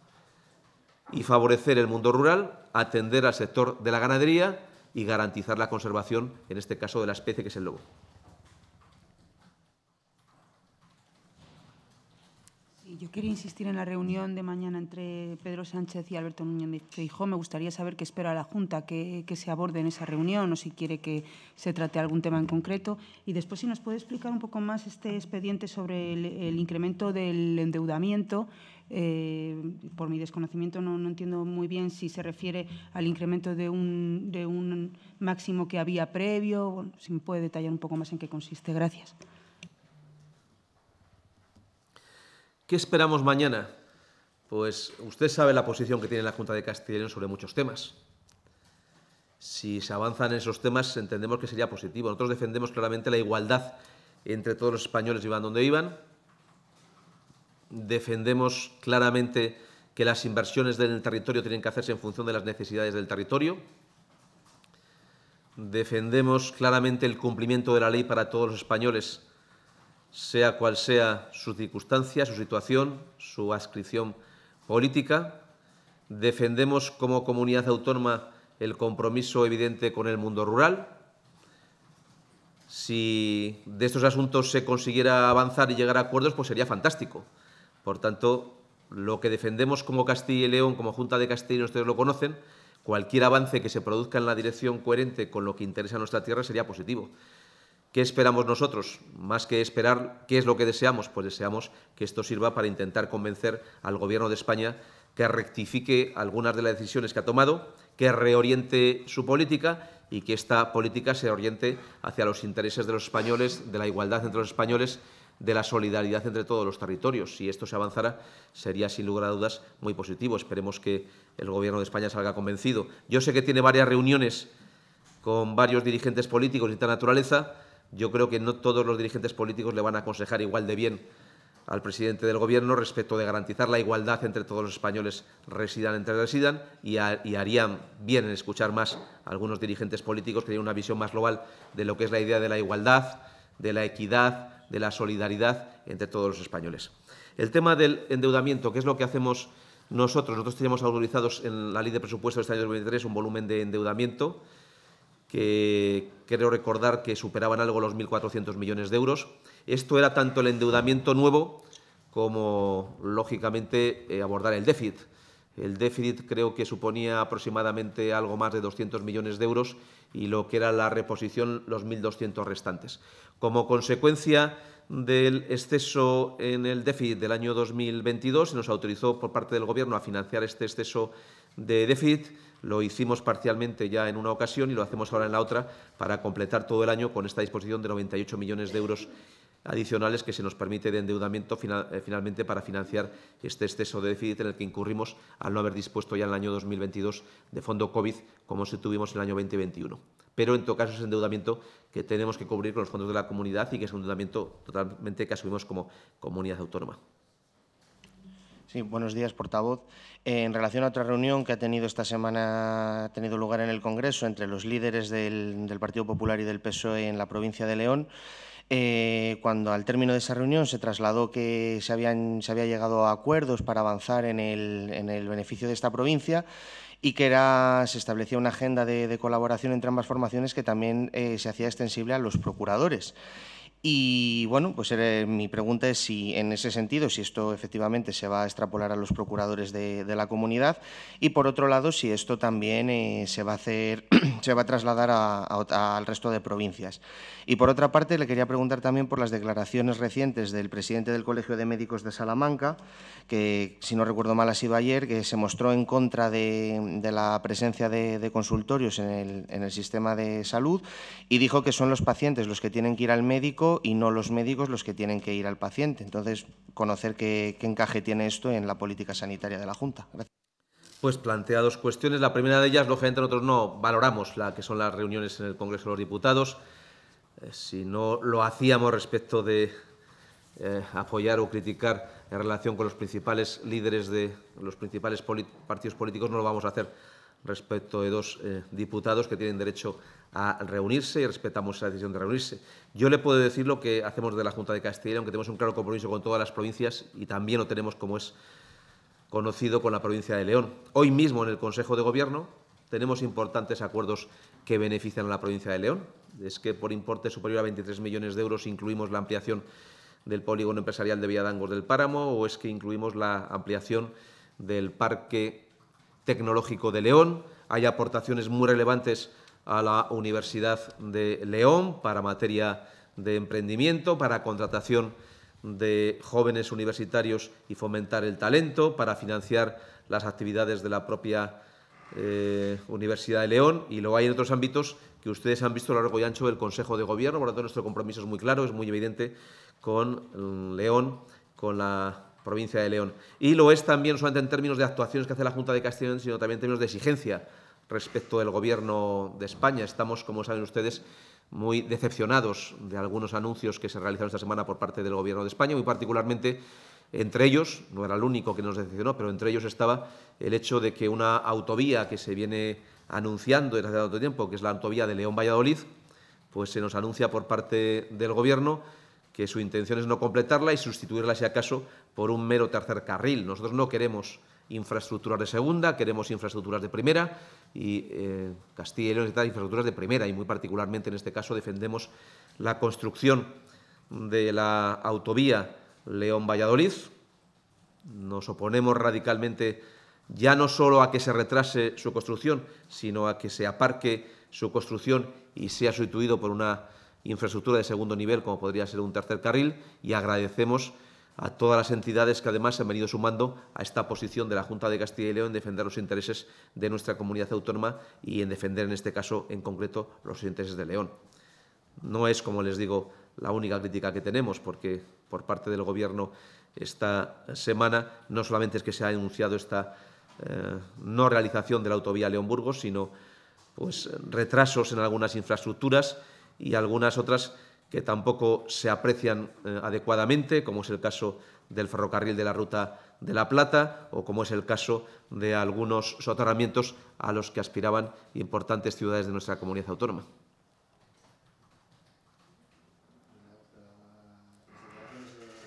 y favorecer el mundo rural, atender al sector de la ganadería y garantizar la conservación, en este caso, de la especie que es el lobo. Yo quería insistir en la reunión de mañana entre Pedro Sánchez y Alberto Núñez Feijóo. Me gustaría saber qué espera la Junta, que, se aborde en esa reunión o si quiere que se trate algún tema en concreto. Y después, si nos puede explicar un poco más este expediente sobre el, incremento del endeudamiento. Eh, por mi desconocimiento no, entiendo muy bien si se refiere al incremento de un, máximo que había previo. si me puede detallar un poco más en qué consiste. Gracias. ¿Qué esperamos mañana? Pues usted sabe la posición que tiene la Junta de Castilla sobre muchos temas. Si se avanzan en esos temas, entendemos que sería positivo. Nosotros defendemos claramente la igualdad entre todos los españoles, iban donde iban. Defendemos claramente que las inversiones en el territorio tienen que hacerse en función de las necesidades del territorio. Defendemos claramente el cumplimiento de la ley para todos los españoles sea cual sea su circunstancia, su situación, su adscripción política. Defendemos como comunidad autónoma el compromiso evidente con el mundo rural. Si de estos asuntos se consiguiera avanzar y llegar a acuerdos, pues sería fantástico. Por tanto, lo que defendemos como Castilla y León, como Junta de Castilla, ustedes lo conocen, cualquier avance que se produzca en la dirección coherente con lo que interesa a nuestra tierra sería positivo. ¿Qué esperamos nosotros? Más que esperar qué es lo que deseamos, pues deseamos que esto sirva para intentar convencer al Gobierno de España que rectifique algunas de las decisiones que ha tomado, que reoriente su política y que esta política se oriente hacia los intereses de los españoles, de la igualdad entre los españoles, de la solidaridad entre todos los territorios. Si esto se avanzara, sería sin lugar a dudas muy positivo. Esperemos que el Gobierno de España salga convencido. Yo sé que tiene varias reuniones con varios dirigentes políticos de esta naturaleza yo creo que no todos los dirigentes políticos le van a aconsejar igual de bien al presidente del Gobierno respecto de garantizar la igualdad entre todos los españoles, residan entre residan, y, harían bien en escuchar más algunos dirigentes políticos que tienen una visión más global de lo que es la idea de la igualdad, de la equidad, de la solidaridad entre todos los españoles. El tema del endeudamiento, que es lo que hacemos nosotros, nosotros tenemos autorizados en la ley de presupuesto de este año 2023 un volumen de endeudamiento que creo recordar que superaban algo los 1.400 millones de euros. Esto era tanto el endeudamiento nuevo como, lógicamente, eh, abordar el déficit. El déficit creo que suponía aproximadamente algo más de 200 millones de euros y lo que era la reposición, los 1.200 restantes. Como consecuencia del exceso en el déficit del año 2022. Se nos autorizó por parte del Gobierno a financiar este exceso de déficit. Lo hicimos parcialmente ya en una ocasión y lo hacemos ahora en la otra para completar todo el año con esta disposición de 98 millones de euros adicionales que se nos permite de endeudamiento eh, finalmente para financiar este exceso de déficit en el que incurrimos al no haber dispuesto ya en el año 2022 de fondo COVID como se tuvimos en el año 2021 pero en todo caso es endeudamiento que tenemos que cubrir con los fondos de la comunidad y que es un endeudamiento totalmente que asumimos como comunidad autónoma. Sí, buenos días, portavoz. en relación a otra reunión que ha tenido esta semana, ha tenido lugar en el Congreso entre los líderes del, Partido Popular y del PSOE en la provincia de León, eh, cuando al término de esa reunión se trasladó que se, habían, se había llegado a acuerdos para avanzar en el, en el beneficio de esta provincia, y que era, se establecía una agenda de, colaboración entre ambas formaciones que también eh, se hacía extensible a los procuradores. Y bueno, pues eh, mi pregunta es si en ese sentido, si esto efectivamente se va a extrapolar a los procuradores de, la comunidad y por otro lado, si esto también eh, se va a hacer, se va a trasladar al resto de provincias. Y por otra parte, le quería preguntar también por las declaraciones recientes del presidente del Colegio de Médicos de Salamanca, que si no recuerdo mal ha sido ayer, que se mostró en contra de, la presencia de, consultorios en el sistema de salud y dijo que son los pacientes los que tienen que ir al médico y no los médicos los que tienen que ir al paciente. Entonces, conocer qué, encaje tiene esto en la política sanitaria de la Junta. Gracias. Pues plantea dos cuestiones. La primera de ellas, lógicamente nosotros no valoramos la que son las reuniones en el Congreso de los Diputados. Eh, si no lo hacíamos respecto de eh, apoyar o criticar en relación con los principales líderes de los principales partidos políticos, no lo vamos a hacer respecto de dos eh, diputados que tienen derecho a reunirse y respetamos esa decisión de reunirse. Yo le puedo decir lo que hacemos de la Junta de Castilla, aunque tenemos un claro compromiso con todas las provincias y también lo tenemos como es conocido con la provincia de León. Hoy mismo en el Consejo de Gobierno tenemos importantes acuerdos que benefician a la provincia de León. Es que por importe superior a 23 millones de euros incluimos la ampliación del polígono empresarial de Villadangos del Páramo o es que incluimos la ampliación del Parque Tecnológico de León. Hay aportaciones muy relevantes a la Universidad de León para materia de emprendimiento, para contratación de jóvenes universitarios y fomentar el talento, para financiar las actividades de la propia eh, Universidad de León y luego hay en otros ámbitos que ustedes han visto a lo largo y ancho del Consejo de Gobierno. Por lo tanto, nuestro compromiso es muy claro, es muy evidente con mm, León, con la provincia de León. Y lo es también, solamente en términos de actuaciones que hace la Junta de Castellón, sino también en términos de exigencia respecto del Gobierno de España. Estamos, como saben ustedes, muy decepcionados de algunos anuncios que se realizaron esta semana por parte del Gobierno de España, muy particularmente entre ellos, no era el único que nos decepcionó, pero entre ellos estaba el hecho de que una autovía que se viene anunciando desde hace tanto tiempo, que es la autovía de León-Valladolid, pues se nos anuncia por parte del Gobierno que su intención es no completarla y sustituirla, si acaso, por un mero tercer carril. Nosotros no queremos infraestructuras de segunda, queremos infraestructuras de primera y eh, Castilla y León necesitan infraestructuras de primera y muy particularmente en este caso defendemos la construcción de la autovía León-Valladolid. Nos oponemos radicalmente ya no solo a que se retrase su construcción, sino a que se aparque su construcción y sea sustituido por una infraestructura de segundo nivel, como podría ser un tercer carril, y agradecemos a todas las entidades que además se han venido sumando a esta posición de la Junta de Castilla y León en defender los intereses de nuestra comunidad autónoma y en defender, en este caso en concreto, los intereses de León. No es, como les digo, la única crítica que tenemos, porque por parte del Gobierno esta semana no solamente es que se ha anunciado esta eh, no realización de la autovía León-Burgos, sino pues, retrasos en algunas infraestructuras y algunas otras que tampoco se aprecian eh, adecuadamente, como es el caso del ferrocarril de la Ruta de la Plata o como es el caso de algunos soterramientos a los que aspiraban importantes ciudades de nuestra comunidad autónoma.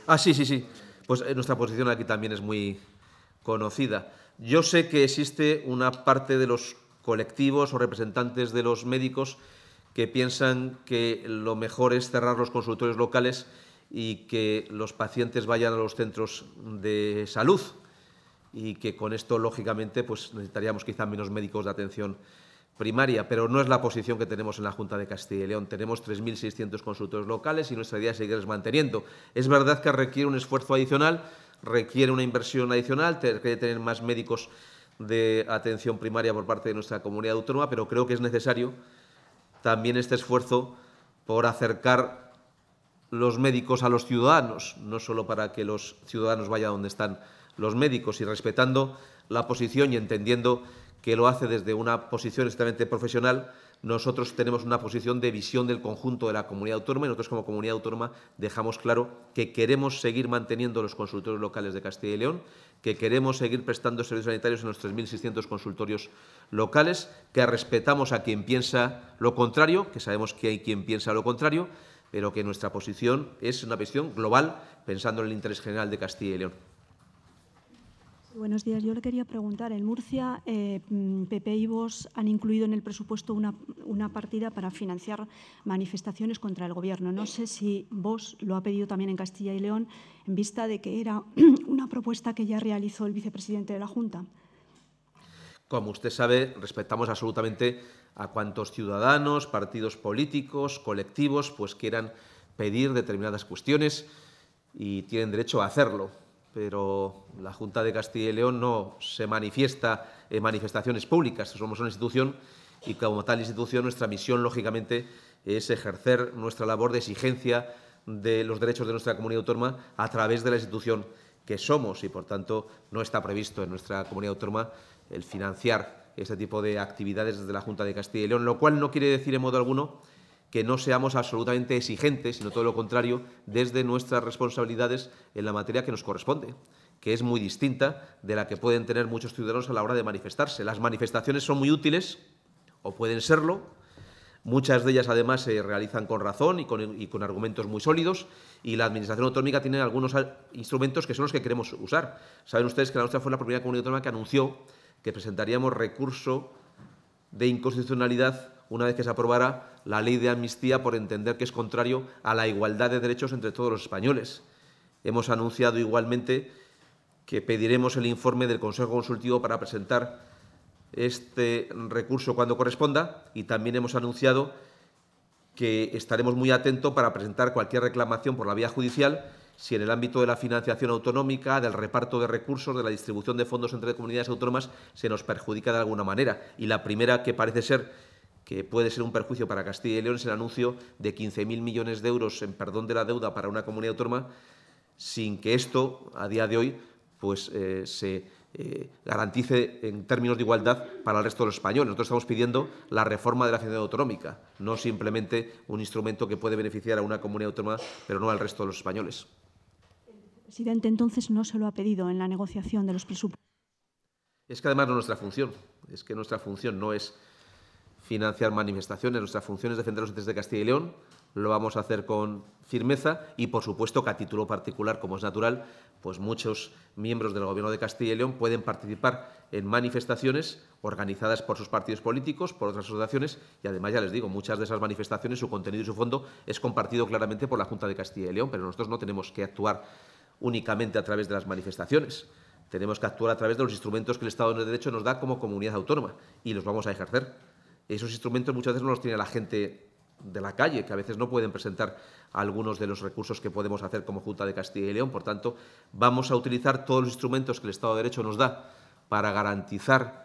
Ah, sí, sí, sí. Pues eh, nuestra posición aquí también es muy conocida. Yo sé que existe una parte de los colectivos o representantes de los médicos que piensan que lo mejor es cerrar los consultorios locales y que los pacientes vayan a los centros de salud y que con esto, lógicamente, pues necesitaríamos quizá menos médicos de atención primaria, pero no es la posición que tenemos en la Junta de Castilla y León. Tenemos 3.600 consultores locales y nuestra idea es seguirles manteniendo. Es verdad que requiere un esfuerzo adicional, requiere una inversión adicional, requiere tener más médicos de atención primaria por parte de nuestra comunidad autónoma, pero creo que es necesario también este esfuerzo por acercar los médicos a los ciudadanos, no solo para que los ciudadanos vayan donde están los médicos, y respetando la posición y entendiendo que lo hace desde una posición estrictamente profesional, nosotros tenemos una posición de visión del conjunto de la comunidad autónoma y nosotros como comunidad autónoma dejamos claro que queremos seguir manteniendo los consultores locales de Castilla y León que queremos seguir prestando servicios sanitarios en los 3.600 consultorios locales, que respetamos a quien piensa lo contrario, que sabemos que hay quien piensa lo contrario, pero que nuestra posición es una posición global, pensando en el interés general de Castilla y León. Buenos días. Yo le quería preguntar, en Murcia, eh, mm, PP y Vos han incluido en el presupuesto una, una, partida para financiar manifestaciones contra el Gobierno. No sé si Vos lo ha pedido también en Castilla y León, en vista de que era una propuesta que ya realizó el vicepresidente de la Junta. Como usted sabe, respetamos absolutamente a cuantos ciudadanos, partidos políticos, colectivos, pues quieran pedir determinadas cuestiones y tienen derecho a hacerlo. Pero la Junta de Castilla y León no se manifiesta en manifestaciones públicas. Somos una institución y como tal institución nuestra misión, lógicamente, es ejercer nuestra labor de exigencia de los derechos de nuestra comunidad autónoma a través de la institución que somos y, por tanto, no está previsto en nuestra comunidad autónoma el financiar este tipo de actividades desde la Junta de Castilla y León, lo cual no quiere decir en modo alguno que no seamos absolutamente exigentes, sino todo lo contrario, desde nuestras responsabilidades en la materia que nos corresponde que es muy distinta de la que pueden tener muchos ciudadanos a la hora de manifestarse. Las manifestaciones son muy útiles, o pueden serlo, Muchas de ellas, además, se realizan con razón y con, argumentos muy sólidos y la Administración Autonómica tiene algunos instrumentos que son los que queremos usar. Saben ustedes que la nuestra fue la primera comunidad autónoma que anunció que presentaríamos recurso de inconstitucionalidad una vez que se aprobara la ley de amnistía por entender que es contrario a la igualdad de derechos entre todos los españoles. Hemos anunciado igualmente que pediremos el informe del Consejo Consultivo para presentar este recurso cuando corresponda y también hemos anunciado que estaremos muy atentos para presentar cualquier reclamación por la vía judicial si en el ámbito de la financiación autonómica, del reparto de recursos, de la distribución de fondos entre comunidades autónomas se nos perjudica de alguna manera. Y la primera que parece ser que puede ser un perjuicio para Castilla y León es el anuncio de 15.000 millones de euros en perdón de la deuda para una comunidad autónoma sin que esto, a día de hoy, pues eh, se eh, garantice en términos de igualdad para el resto de los españoles. Nosotros estamos pidiendo la reforma de la financiación autonómica, no simplemente un instrumento que puede beneficiar a una comunidad autónoma, pero no al resto de los españoles. presidente entonces no se lo ha pedido en la negociación de los presupuestos. Es que además no es nuestra función, es que nuestra función no es financiar manifestaciones, nuestra función es defender los intereses de Castilla y León, lo vamos a hacer con firmeza y, por supuesto, que a título particular, como es natural, pues muchos miembros del Gobierno de Castilla y León pueden participar en manifestaciones organizadas por sus partidos políticos, por otras asociaciones y, además, ya les digo, muchas de esas manifestaciones, su contenido y su fondo es compartido claramente por la Junta de Castilla y León, pero nosotros no tenemos que actuar únicamente a través de las manifestaciones. Tenemos que actuar a través de los instrumentos que el Estado de Derecho nos da como comunidad autónoma y los vamos a ejercer. Esos instrumentos muchas veces no los tiene la gente de la calle, que a veces no pueden presentar algunos de los recursos que podemos hacer como Junta de Castilla y León. Por tanto, vamos a utilizar todos los instrumentos que el Estado de Derecho nos da para garantizar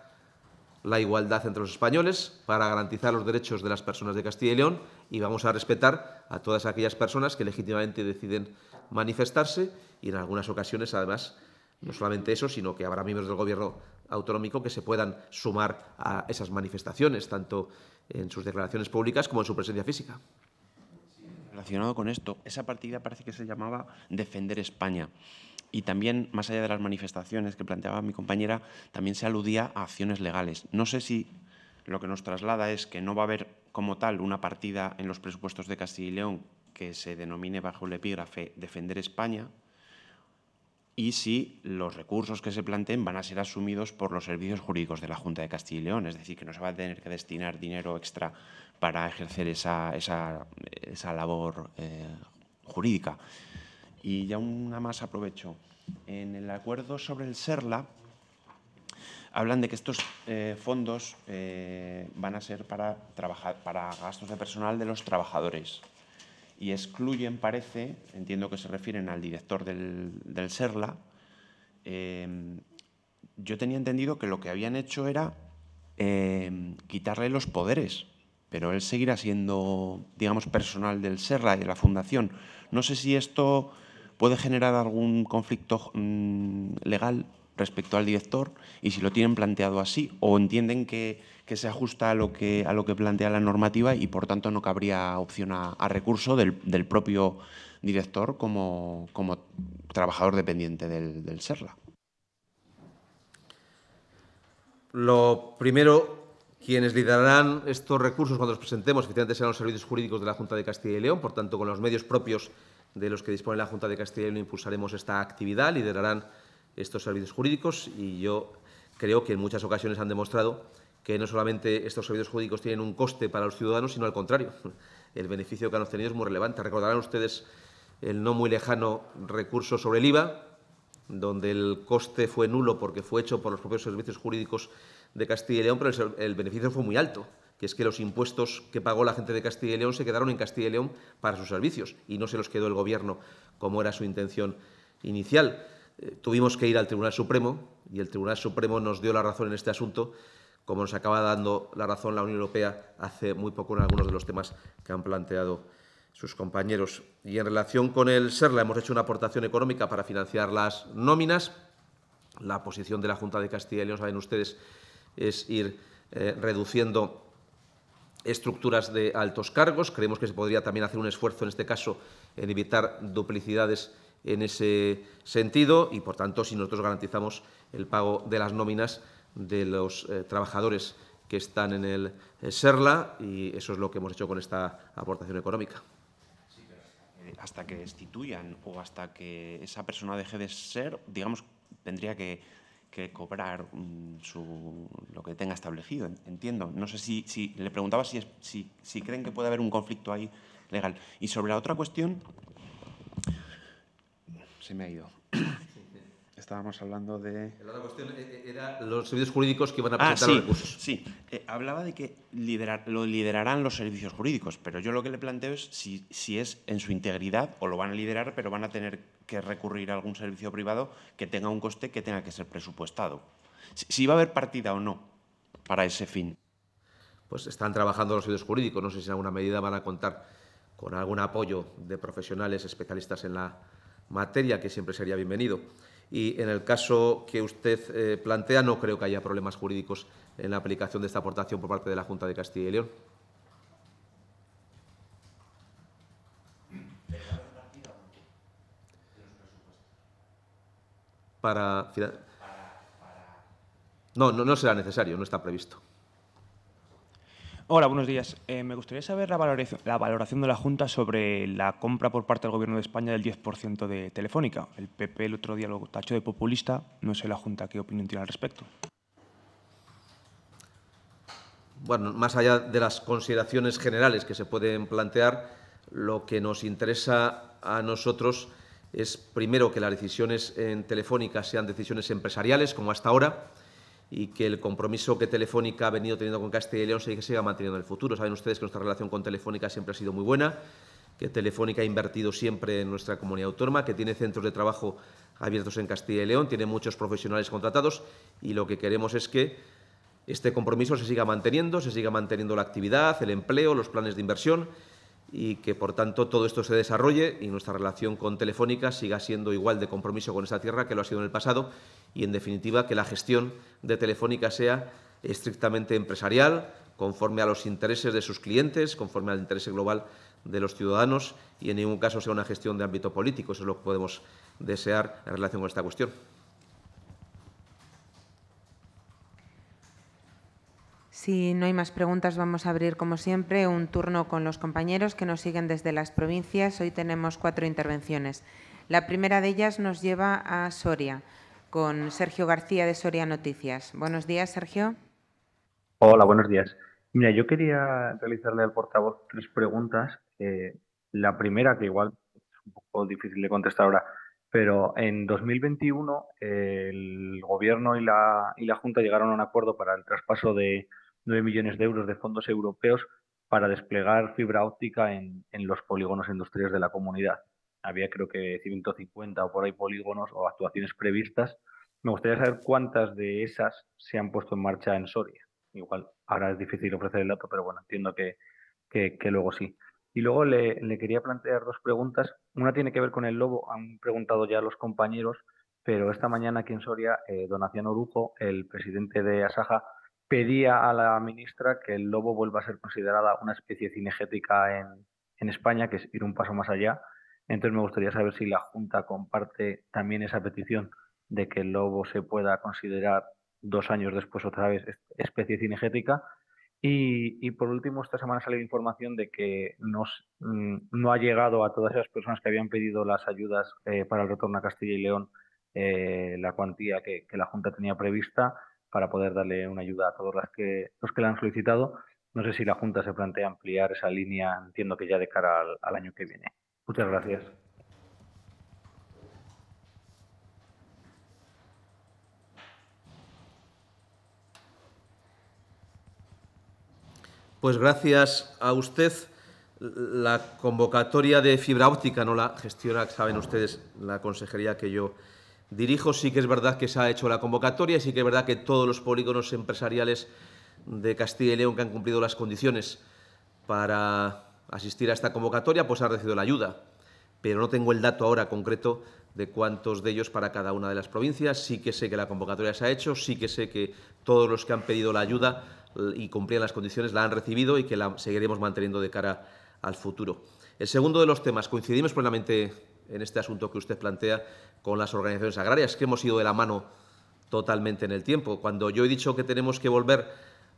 la igualdad entre los españoles, para garantizar los derechos de las personas de Castilla y León y vamos a respetar a todas aquellas personas que legítimamente deciden manifestarse y en algunas ocasiones, además, no solamente eso, sino que habrá miembros del Gobierno autonómico que se puedan sumar a esas manifestaciones, tanto en sus declaraciones públicas como en su presencia física. Relacionado con esto, esa partida parece que se llamaba Defender España. Y también, más allá de las manifestaciones que planteaba mi compañera, también se aludía a acciones legales. No sé si lo que nos traslada es que no va a haber como tal una partida en los presupuestos de Castilla y León que se denomine bajo el epígrafe Defender España, y si los recursos que se planteen van a ser asumidos por los servicios jurídicos de la Junta de Castilla y León, es decir, que no se va a tener que destinar dinero extra para ejercer esa, labor eh, jurídica. Y ya una más aprovecho. En el acuerdo sobre el SERLA hablan de que estos eh, fondos eh, van a ser para, para gastos de personal de los trabajadores y excluyen, parece, entiendo que se refieren al director del, SERLA, eh, yo tenía entendido que lo que habían hecho era eh, quitarle los poderes, pero él seguirá siendo, digamos, personal del SERLA y de la Fundación. No sé si esto puede generar algún conflicto mm, legal respecto al director y si lo tienen planteado así o entienden que, se ajusta a lo que, a lo que plantea la normativa y por tanto no cabría opción a, recurso del, propio director como, como trabajador dependiente del, del SERLA. Lo primero, quienes liderarán estos recursos cuando los presentemos, efectivamente serán los servicios jurídicos de la Junta de Castilla y León, por tanto, con los medios propios de los que dispone la Junta de Castilla y León impulsaremos esta actividad, liderarán estos servicios jurídicos y yo creo que en muchas ocasiones han demostrado que no solamente estos servicios jurídicos tienen un coste para los ciudadanos, sino al contrario, el beneficio que han obtenido es muy relevante. Recordarán ustedes el no muy lejano recurso sobre el IVA, donde el coste fue nulo porque fue hecho por los propios servicios jurídicos de Castilla y León, pero el, beneficio fue muy alto, que es que los impuestos que pagó la gente de Castilla y León se quedaron en Castilla y León para sus servicios y no se los quedó el Gobierno como era su intención inicial. Eh, tuvimos que ir al Tribunal Supremo y el Tribunal Supremo nos dio la razón en este asunto, como nos acaba dando la razón la Unión Europea hace muy poco en algunos de los temas que han planteado sus compañeros. Y en relación con el SERLA hemos hecho una aportación económica para financiar las nóminas. La posición de la Junta de Castilla y León, saben ustedes, es ir eh, reduciendo estructuras de altos cargos. Creemos que se podría también hacer un esfuerzo en este caso en evitar duplicidades en ese sentido y, por tanto, si nosotros garantizamos el pago de las nóminas de los eh, trabajadores que están en el eh, SERLA y eso es lo que hemos hecho con esta aportación económica. hasta que destituyan o hasta que esa persona deje de ser, digamos, tendría que, cobrar mm, lo que tenga establecido, entiendo. No sé si, le preguntaba si creen que puede haber un conflicto ahí legal. Y sobre la otra cuestión, se me ha ido. Estábamos hablando de... La otra cuestión eh, eh, era los servicios jurídicos que van a ah, presentar sí, los recursos. Sí, eh, hablaba de que liderar, lo liderarán los servicios jurídicos, pero yo lo que le planteo es si, si es en su integridad o lo van a liderar, pero van a tener que recurrir a algún servicio privado que tenga un coste que tenga que ser presupuestado. Si, si va a haber partida o no para ese fin. Pues están trabajando los servicios jurídicos, no sé si en alguna medida van a contar con algún apoyo de profesionales especialistas en la materia que siempre sería bienvenido. Y en el caso que usted eh, plantea, no creo que haya problemas jurídicos en la aplicación de esta aportación por parte de la Junta de Castilla y León. Para, no, no, no será necesario, no está previsto. Hola, buenos días. Eh, me gustaría saber la valoración, la valoración de la Junta sobre la compra por parte del Gobierno de España del 10% de Telefónica. El PP el otro día lo tachó de populista. No sé la Junta qué opinión tiene al respecto. Bueno, más allá de las consideraciones generales que se pueden plantear, lo que nos interesa a nosotros es primero que las decisiones en Telefónica sean decisiones empresariales, como hasta ahora, y que el compromiso que Telefónica ha venido teniendo con Castilla y León se siga manteniendo en el futuro. Saben ustedes que nuestra relación con Telefónica siempre ha sido muy buena, que Telefónica ha invertido siempre en nuestra comunidad autónoma, que tiene centros de trabajo abiertos en Castilla y León, tiene muchos profesionales contratados y lo que queremos es que este compromiso se siga manteniendo, se siga manteniendo la actividad, el empleo, los planes de inversión y que, por tanto, todo esto se desarrolle y nuestra relación con Telefónica siga siendo igual de compromiso con esta tierra que lo ha sido en el pasado y, en definitiva, que la gestión de Telefónica sea estrictamente empresarial, conforme a los intereses de sus clientes, conforme al interés global de los ciudadanos y en ningún caso sea una gestión de ámbito político. Eso es lo que podemos desear en relación con esta cuestión. Si no hay más preguntas, vamos a abrir, como siempre, un turno con los compañeros que nos siguen desde las provincias. Hoy tenemos cuatro intervenciones. La primera de ellas nos lleva a Soria, con Sergio García de Soria Noticias. Buenos días, Sergio. Hola, buenos días. Mira, yo quería realizarle al portavoz tres preguntas. Eh, la primera, que igual es un poco difícil de contestar ahora, pero en 2021 el gobierno y la, y la Junta llegaron a un acuerdo para el traspaso de 9 millones de euros de fondos europeos para desplegar fibra óptica en, los polígonos industriales de la comunidad. Había creo que 150 o por ahí polígonos o actuaciones previstas. Me gustaría saber cuántas de esas se han puesto en marcha en Soria. Igual ahora es difícil ofrecer el dato, pero bueno, entiendo que, que, luego sí. Y luego le, quería plantear dos preguntas. Una tiene que ver con el lobo, han preguntado ya los compañeros, pero esta mañana aquí en Soria, eh, Orujo, el presidente de Asaja, pedía a la ministra que el lobo vuelva a ser considerada una especie cinegética en, España, que es ir un paso más allá. Entonces me gustaría saber si la Junta comparte también esa petición de que el lobo se pueda considerar dos años después otra vez especie cinegética. Y, por último, esta semana salió información de que nos, mm, no ha llegado a todas esas personas que habían pedido las ayudas eh, para el retorno a Castilla y León eh, la cuantía que, que, la Junta tenía prevista para poder darle una ayuda a todos los que, los que la han solicitado. No sé si la Junta se plantea ampliar esa línea, entiendo que ya de cara al, al año que viene. Muchas gracias. Pues gracias a usted. La convocatoria de fibra óptica no la gestiona, saben ustedes, la consejería que yo dirijo, sí que es verdad que se ha hecho la convocatoria sí que es verdad que todos los polígonos empresariales de Castilla y León que han cumplido las condiciones para asistir a esta convocatoria, pues han recibido la ayuda. Pero no tengo el dato ahora concreto de cuántos de ellos para cada una de las provincias. Sí que sé que la convocatoria se ha hecho, sí que sé que todos los que han pedido la ayuda eh, y cumplían las condiciones la han recibido y que la seguiremos manteniendo de cara al futuro. El segundo de los temas, coincidimos plenamente en este asunto que usted plantea, con las organizaciones agrarias, que hemos ido de la mano totalmente en el tiempo. Cuando yo he dicho que tenemos que volver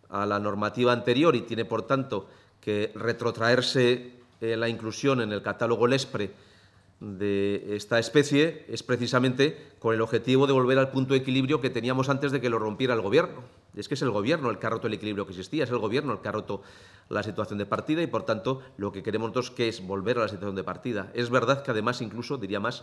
a la normativa anterior y tiene, por tanto, que retrotraerse eh, la inclusión en el catálogo LESPRE de esta especie, es precisamente con el objetivo de volver al punto de equilibrio que teníamos antes de que lo rompiera el Gobierno. Es que es el Gobierno el que ha roto el equilibrio que existía, es el Gobierno el que ha roto la situación de partida y, por tanto, lo que queremos nosotros que es volver a la situación de partida. Es verdad que, además, incluso, diría más,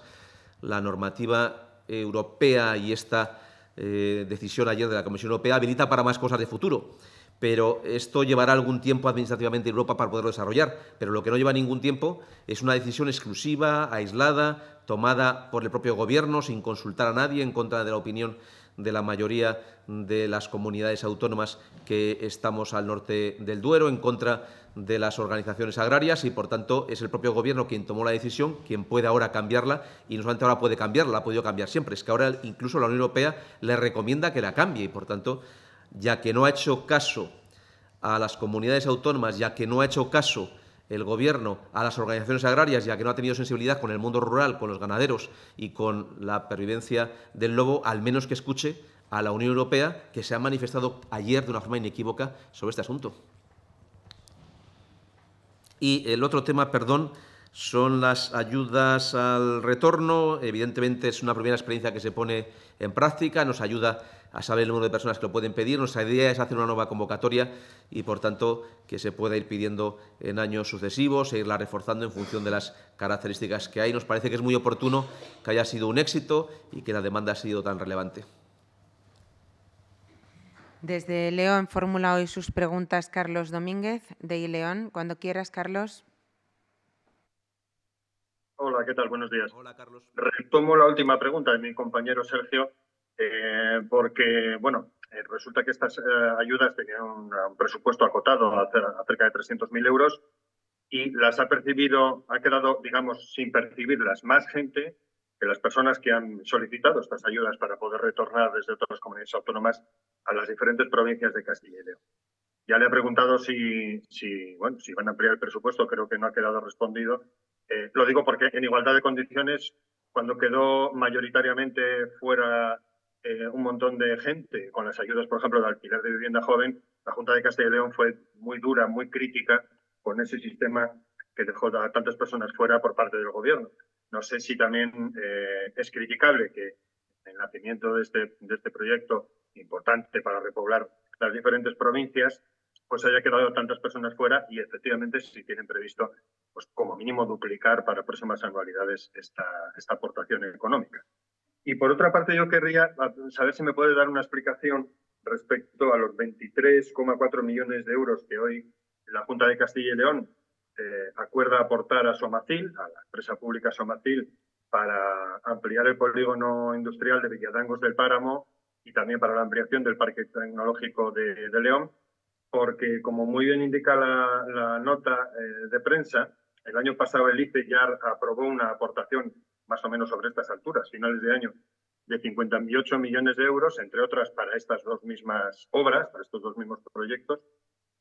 la normativa europea y esta eh, decisión ayer de la Comisión Europea habilita para más cosas de futuro. Pero esto llevará algún tiempo administrativamente en Europa para poderlo desarrollar. Pero lo que no lleva ningún tiempo es una decisión exclusiva, aislada, tomada por el propio Gobierno, sin consultar a nadie, en contra de la opinión de la mayoría de las comunidades autónomas que estamos al norte del Duero, en contra de las organizaciones agrarias y, por tanto, es el propio Gobierno quien tomó la decisión, quien puede ahora cambiarla y no solamente ahora puede cambiarla, ha podido cambiar siempre. Es que ahora incluso la Unión Europea le recomienda que la cambie y, por tanto, ya que no ha hecho caso a las comunidades autónomas, ya que no ha hecho caso el Gobierno a las organizaciones agrarias, ya que no ha tenido sensibilidad con el mundo rural, con los ganaderos y con la pervivencia del lobo, al menos que escuche a la Unión Europea, que se ha manifestado ayer de una forma inequívoca sobre este asunto. Y el otro tema, perdón, son las ayudas al retorno. Evidentemente es una primera experiencia que se pone en práctica, nos ayuda a saber el número de personas que lo pueden pedir. Nuestra idea es hacer una nueva convocatoria y, por tanto, que se pueda ir pidiendo en años sucesivos e irla reforzando en función de las características que hay. Nos parece que es muy oportuno que haya sido un éxito y que la demanda ha sido tan relevante. Desde León fórmula hoy sus preguntas Carlos Domínguez, de ILEón. Cuando quieras, Carlos. Hola, ¿qué tal? Buenos días. Hola, Carlos. Retomo la última pregunta de mi compañero Sergio, eh, porque, bueno, eh, resulta que estas eh, ayudas tenían un, presupuesto acotado a, a cerca de 300.000 euros y las ha percibido, ha quedado, digamos, sin percibirlas más gente de las personas que han solicitado estas ayudas para poder retornar desde otras comunidades autónomas a las diferentes provincias de Castilla y León. Ya le he preguntado si, si, bueno, si van a ampliar el presupuesto, creo que no ha quedado respondido. Eh, lo digo porque en igualdad de condiciones, cuando quedó mayoritariamente fuera eh, un montón de gente con las ayudas, por ejemplo, de alquiler de vivienda joven, la Junta de Castilla y León fue muy dura, muy crítica con ese sistema que dejó a tantas personas fuera por parte del gobierno. No sé si también eh, es criticable que el nacimiento este, de este, proyecto importante para repoblar las diferentes provincias, pues haya quedado tantas personas fuera y efectivamente si tienen previsto, pues como mínimo duplicar para próximas anualidades esta, esta aportación económica. Y por otra parte, yo querría saber si me puede dar una explicación respecto a los 23,4 millones de euros que hoy la Junta de Castilla y León eh, acuerda aportar a Somacil, a la empresa pública Somacil, para ampliar el polígono industrial de Villadangos del Páramo y también para la ampliación del Parque Tecnológico de, León, porque como muy bien indica la, nota eh, de prensa, el año pasado el ICE ya aprobó una aportación más o menos sobre estas alturas, finales de año, de 58 millones de euros, entre otras para estas dos mismas obras, para estos dos mismos proyectos,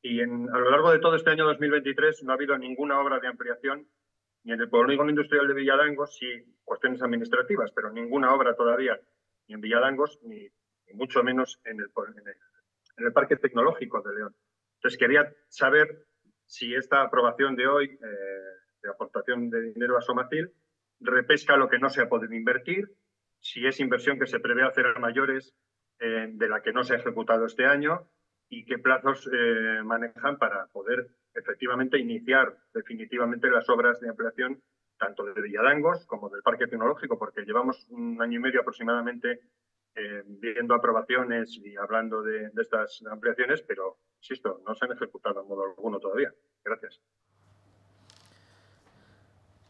y en, a lo largo de todo este año 2023 no ha habido ninguna obra de ampliación, ni en el polígono industrial de Villadangos sí cuestiones administrativas, pero ninguna obra todavía, ni en Villadangos ni, mucho menos en el, en, el, Parque Tecnológico de León. Entonces quería saber si esta aprobación de hoy eh, de aportación de dinero a Somatil repesca lo que no se ha podido invertir, si es inversión que se prevé hacer a mayores eh, de la que no se ha ejecutado este año, y qué plazos eh, manejan para poder efectivamente iniciar definitivamente las obras de ampliación tanto de Villadangos como del Parque Tecnológico, porque llevamos un año y medio aproximadamente eh, viendo aprobaciones y hablando de, estas ampliaciones, pero, insisto, no se han ejecutado en modo alguno todavía. Gracias.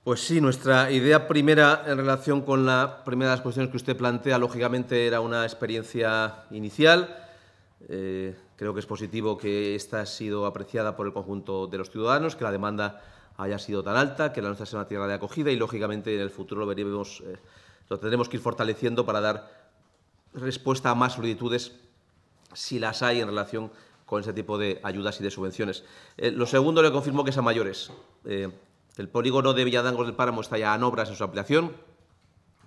Pues sí, nuestra idea primera en relación con la primera de las cuestiones que usted plantea, lógicamente, era una experiencia inicial. Eh, Creo que es positivo que esta ha sido apreciada por el conjunto de los ciudadanos, que la demanda haya sido tan alta, que la nuestra sea una tierra de acogida y, lógicamente, en el futuro lo eh, tendremos que ir fortaleciendo para dar respuesta a más solicitudes, si las hay, en relación con ese tipo de ayudas y de subvenciones. Eh, lo segundo, le confirmo que es mayores. Eh, el polígono de Villadangos del Páramo está ya en obras en su ampliación.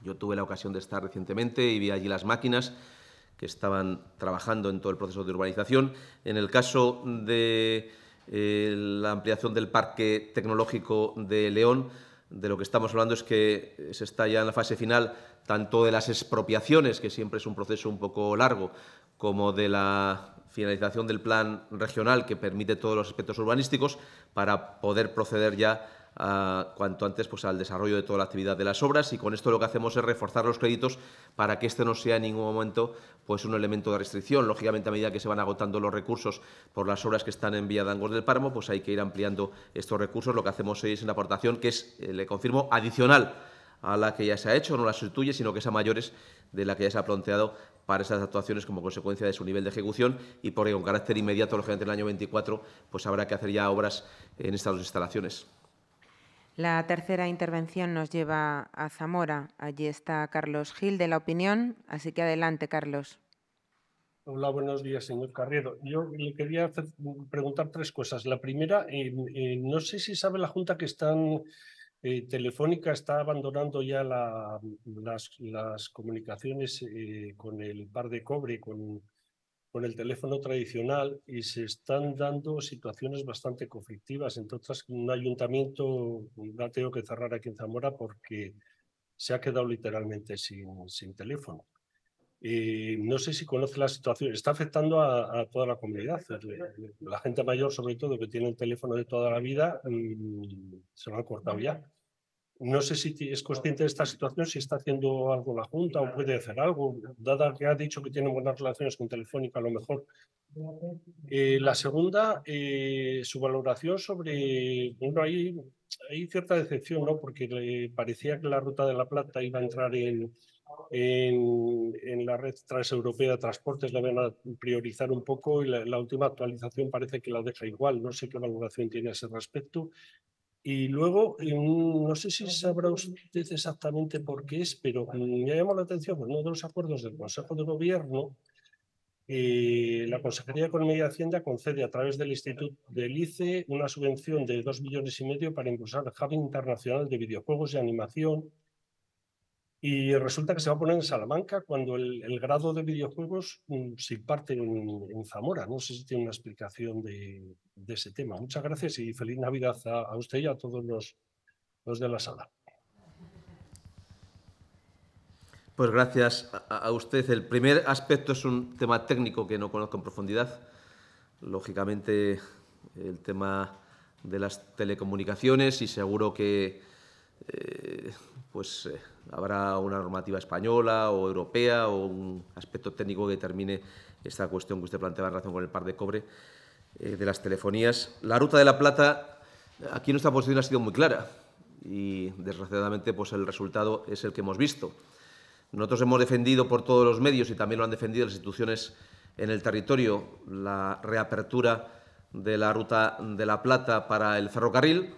Yo tuve la ocasión de estar recientemente y vi allí las máquinas que estaban trabajando en todo el proceso de urbanización. En el caso de eh, la ampliación del Parque Tecnológico de León, de lo que estamos hablando es que se está ya en la fase final tanto de las expropiaciones, que siempre es un proceso un poco largo, como de la finalización del plan regional que permite todos los aspectos urbanísticos para poder proceder ya a, cuanto antes pues, al desarrollo de toda la actividad de las obras y con esto lo que hacemos es reforzar los créditos para que este no sea en ningún momento pues, un elemento de restricción. Lógicamente, a medida que se van agotando los recursos por las obras que están en Vía de Angos del Páramo, pues hay que ir ampliando estos recursos. Lo que hacemos hoy es una aportación que es, eh, le confirmo, adicional a la que ya se ha hecho, no la sustituye, sino que es a mayores de la que ya se ha planteado para esas actuaciones como consecuencia de su nivel de ejecución y porque con carácter inmediato, lógicamente en el año 24, pues habrá que hacer ya obras en estas dos instalaciones. La tercera intervención nos lleva a Zamora. Allí está Carlos Gil de La Opinión, así que adelante, Carlos. Hola, buenos días, señor Carriero. Yo le quería mm, preguntar tres cosas. La primera, no sé si sabe la Junta que están, eh, Telefónica está abandonando ya las, las, comunicaciones eh, con el par de cobre, con, con el teléfono tradicional y se están dando situaciones bastante conflictivas. Entre otras, un ayuntamiento ha tenido que cerrar aquí en Zamora porque se ha quedado literalmente sin, sin teléfono. no sé si conoce la situación, está afectando a, a, toda la comunidad. La gente mayor, sobre todo, que tiene el teléfono de toda la vida, mm, se lo han cortado ya. No sé si es consciente de esta situación, si está haciendo algo la Junta o puede hacer algo, dada que ha dicho que tiene buenas relaciones con Telefónica, a lo mejor. Eh, la segunda, eh, su valoración sobre. Bueno, hay, cierta decepción, ¿no? Porque le parecía que la ruta de la Plata iba a entrar en, en, la red transeuropea de transportes la van a priorizar un poco y la, la, última actualización parece que la deja igual. No sé qué valoración tiene a ese respecto. Y luego, eh, no sé si sabrá usted exactamente por qué es, pero me ha llamado la atención por uno de los acuerdos del Consejo de Gobierno. Eh, la Consejería de Economía y Hacienda concede a través del Instituto del ICE una subvención de dos millones y medio para impulsar el hub internacional de videojuegos y animación y resulta que se va a poner en Salamanca cuando el, grado de videojuegos mm, se imparte en, Zamora. No sé si tiene una explicación de, ese tema. Muchas gracias y feliz Navidad a, usted y a todos los, los de la sala. Pues gracias a usted. El primer aspecto es un tema técnico que no conozco en profundidad. Lógicamente, el tema de las telecomunicaciones y seguro que eh, pues eh, habrá una normativa española o europea o un aspecto técnico que determine esta cuestión que usted planteaba en relación con el par de cobre eh, de las telefonías. La ruta de la plata, aquí nuestra posición ha sido muy clara y desgraciadamente pues el resultado es el que hemos visto. Nosotros hemos defendido por todos los medios y también lo han defendido las instituciones en el territorio la reapertura de la ruta de la plata para el ferrocarril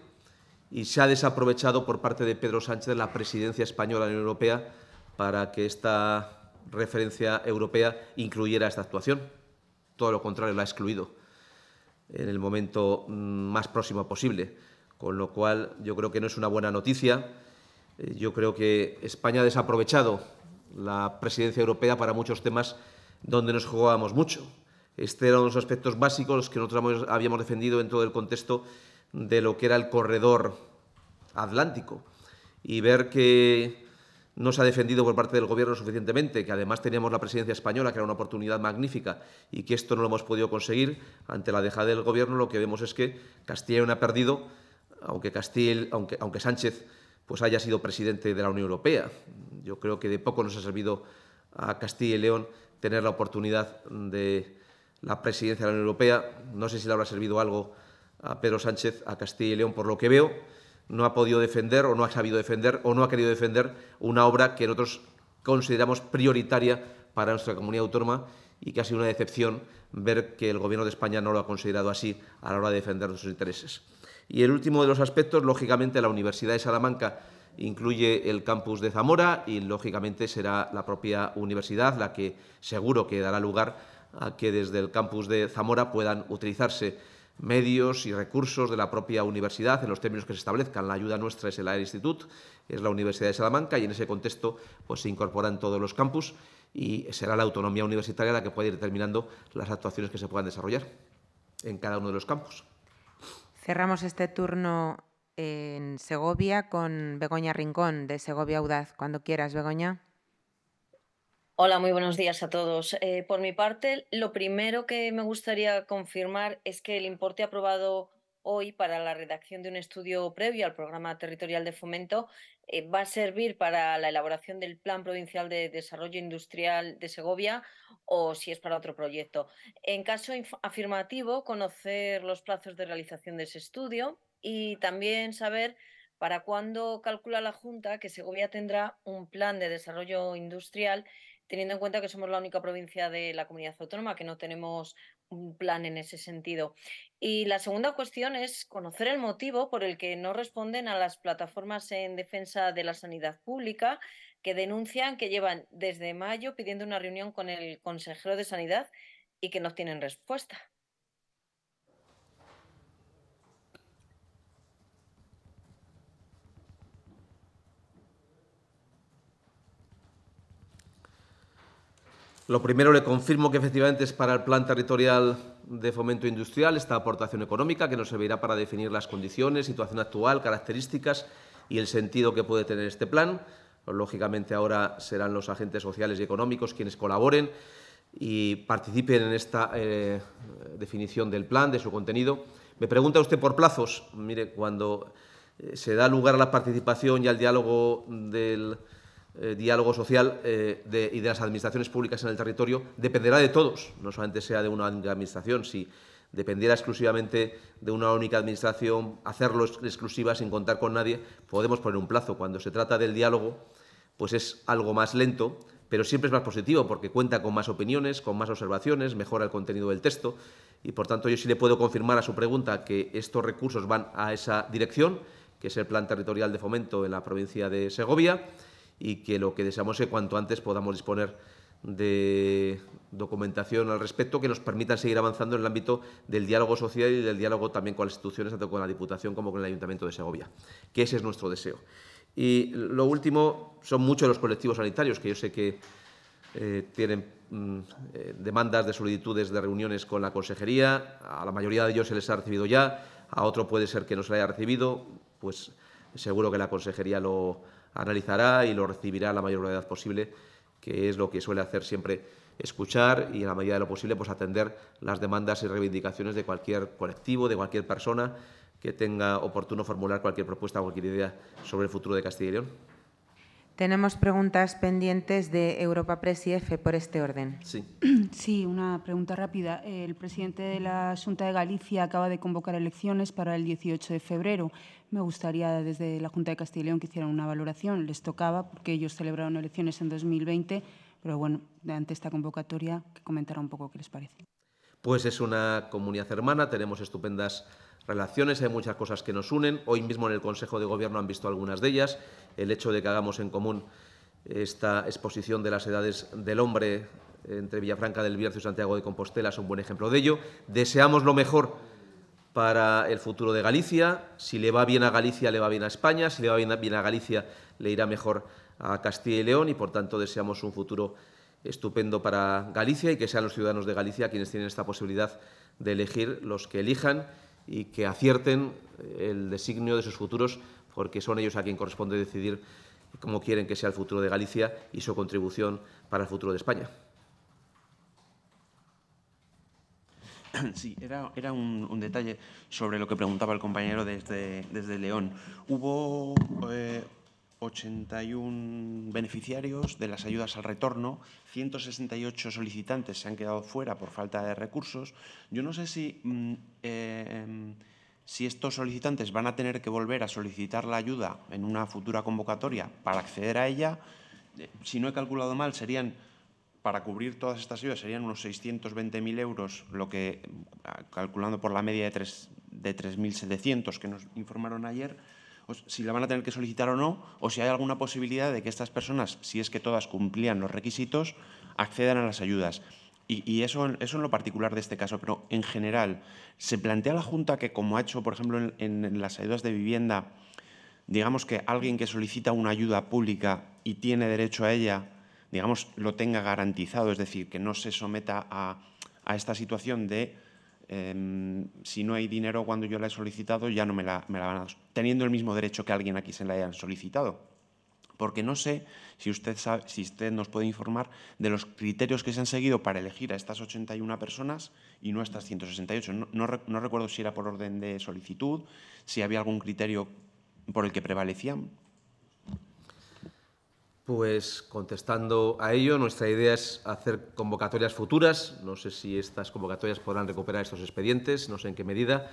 y se ha desaprovechado por parte de Pedro Sánchez la presidencia española en la Unión Europea para que esta referencia europea incluyera esta actuación. Todo lo contrario, la ha excluido en el momento mm, más próximo posible. Con lo cual, yo creo que no es una buena noticia. Eh, yo creo que España ha desaprovechado la presidencia europea para muchos temas donde nos jugábamos mucho. Este era uno de los aspectos básicos que nosotros habíamos defendido en todo el contexto de lo que era el corredor atlántico y ver que no se ha defendido por parte del gobierno suficientemente, que además teníamos la presidencia española, que era una oportunidad magnífica, y que esto no lo hemos podido conseguir, ante la dejada del gobierno lo que vemos es que Castilla y León ha perdido, aunque, aunque, aunque Sánchez pues haya sido presidente de la Unión Europea. Yo creo que de poco nos ha servido a Castilla y León tener la oportunidad de la presidencia de la Unión Europea. No sé si le habrá servido algo a Pedro Sánchez a Castilla y León, por lo que veo, no ha podido defender o no ha sabido defender o no ha querido defender una obra que nosotros consideramos prioritaria para nuestra comunidad autónoma y que ha sido una decepción ver que el Gobierno de España no lo ha considerado así a la hora de defender nuestros intereses. Y el último de los aspectos, lógicamente, la Universidad de Salamanca incluye el campus de Zamora y, lógicamente, será la propia universidad la que seguro que dará lugar a que desde el campus de Zamora puedan utilizarse medios y recursos de la propia universidad en los términos que se establezcan. La ayuda nuestra es el AER Institute, es la Universidad de Salamanca y en ese contexto pues, se incorporan todos los campus y será la autonomía universitaria la que pueda ir determinando las actuaciones que se puedan desarrollar en cada uno de los campus. Cerramos este turno en Segovia con Begoña Rincón de Segovia Audaz. Cuando quieras, Begoña. Hola, muy buenos días a todos. Eh, por mi parte, lo primero que me gustaría confirmar es que el importe aprobado hoy para la redacción de un estudio previo al programa territorial de fomento eh, va a servir para la elaboración del Plan Provincial de Desarrollo Industrial de Segovia o si es para otro proyecto. En caso afirmativo, conocer los plazos de realización de ese estudio y también saber para cuándo calcula la Junta que Segovia tendrá un plan de desarrollo industrial teniendo en cuenta que somos la única provincia de la comunidad autónoma que no tenemos un plan en ese sentido. Y la segunda cuestión es conocer el motivo por el que no responden a las plataformas en defensa de la sanidad pública que denuncian que llevan desde mayo pidiendo una reunión con el consejero de sanidad y que no tienen respuesta. Lo primero le confirmo que efectivamente es para el Plan Territorial de Fomento Industrial esta aportación económica que nos servirá para definir las condiciones, situación actual, características y el sentido que puede tener este plan. Lógicamente ahora serán los agentes sociales y económicos quienes colaboren y participen en esta eh, definición del plan, de su contenido. Me pregunta usted por plazos. Mire, cuando eh, se da lugar a la participación y al diálogo del eh, diálogo social eh, y de las administraciones públicas en el territorio dependerá de todos, no solamente sea de una única administración. Si dependiera exclusivamente de una única administración, hacerlo exclusiva sin contar con nadie, podemos poner un plazo. Cuando se trata del diálogo, pues es algo más lento, pero siempre es más positivo porque cuenta con más opiniones, con más observaciones, mejora el contenido del texto y por tanto yo sí le puedo confirmar a su pregunta que estos recursos van a esa dirección, que es el Plan Territorial de Fomento en la provincia de Segovia y que lo que deseamos es que cuanto antes podamos disponer de documentación al respecto que nos permita seguir avanzando en el ámbito del diálogo social y del diálogo también con las instituciones, tanto con la Diputación como con el Ayuntamiento de Segovia, que ese es nuestro deseo. Y lo último, son muchos los colectivos sanitarios que yo sé que eh, tienen mm, eh, demandas de solicitudes de reuniones con la consejería, a la mayoría de ellos se les ha recibido ya, a otro puede ser que no se le haya recibido, pues seguro que la consejería lo, analizará y lo recibirá a la mayor brevedad posible, que es lo que suele hacer siempre escuchar y en la medida de lo posible pues atender las demandas y reivindicaciones de cualquier colectivo, de cualquier persona que tenga oportuno formular cualquier propuesta, o cualquier idea sobre el futuro de Castilla y León. Tenemos preguntas pendientes de Europa Press y EFE por este orden. Sí. sí, una pregunta rápida. El presidente de la Junta de Galicia acaba de convocar elecciones para el 18 de febrero. Me gustaría desde la Junta de Castilla y León que hicieran una valoración. Les tocaba porque ellos celebraron elecciones en 2020, pero bueno, ante esta convocatoria, que comentara un poco qué les parece. Pues es una comunidad hermana, tenemos estupendas relaciones, hay muchas cosas que nos unen. Hoy mismo en el Consejo de Gobierno han visto algunas de ellas. El hecho de que hagamos en común esta exposición de las edades del hombre entre Villafranca del Bierzo y Santiago de Compostela es un buen ejemplo de ello. Deseamos lo mejor para el futuro de Galicia. Si le va bien a Galicia, le va bien a España. Si le va bien a Galicia, le irá mejor a Castilla y León. Y, por tanto, deseamos un futuro estupendo para Galicia y que sean los ciudadanos de Galicia quienes tienen esta posibilidad de elegir los que elijan y que acierten el designio de sus futuros, porque son ellos a quien corresponde decidir cómo quieren que sea el futuro de Galicia y su contribución para el futuro de España. Sí, era, era un, detalle sobre lo que preguntaba el compañero desde, desde León. Hubo. Eh, 81 beneficiarios de las ayudas al retorno, 168 solicitantes se han quedado fuera por falta de recursos. Yo no sé si, mm, eh, si estos solicitantes van a tener que volver a solicitar la ayuda en una futura convocatoria para acceder a ella. Eh, si no he calculado mal, serían para cubrir todas estas ayudas serían unos 620.000 euros, lo que, mm, ah, calculando por la media de 3.700 que nos informaron ayer, si la van a tener que solicitar o no, o si hay alguna posibilidad de que estas personas, si es que todas cumplían los requisitos, accedan a las ayudas. Y, eso, eso en lo particular de este caso, pero en general, ¿se plantea la Junta que, como ha hecho, por ejemplo, en, las ayudas de vivienda, digamos que alguien que solicita una ayuda pública y tiene derecho a ella, digamos, lo tenga garantizado, es decir, que no se someta a esta situación de Em, si no hay dinero cuando yo la he solicitado, ya no me la, van a dar, teniendo el mismo derecho que alguien aquí se la hayan solicitado. Porque no sé si usted, si usted nos puede informar de los criterios que se han seguido para elegir a estas 81 personas y no a estas 168. no recuerdo si era por orden de solicitud, si había algún criterio por el que prevalecían. Pues contestando a ello, nuestra idea es hacer convocatorias futuras. No sé si estas convocatorias podrán recuperar estos expedientes, no sé en qué medida.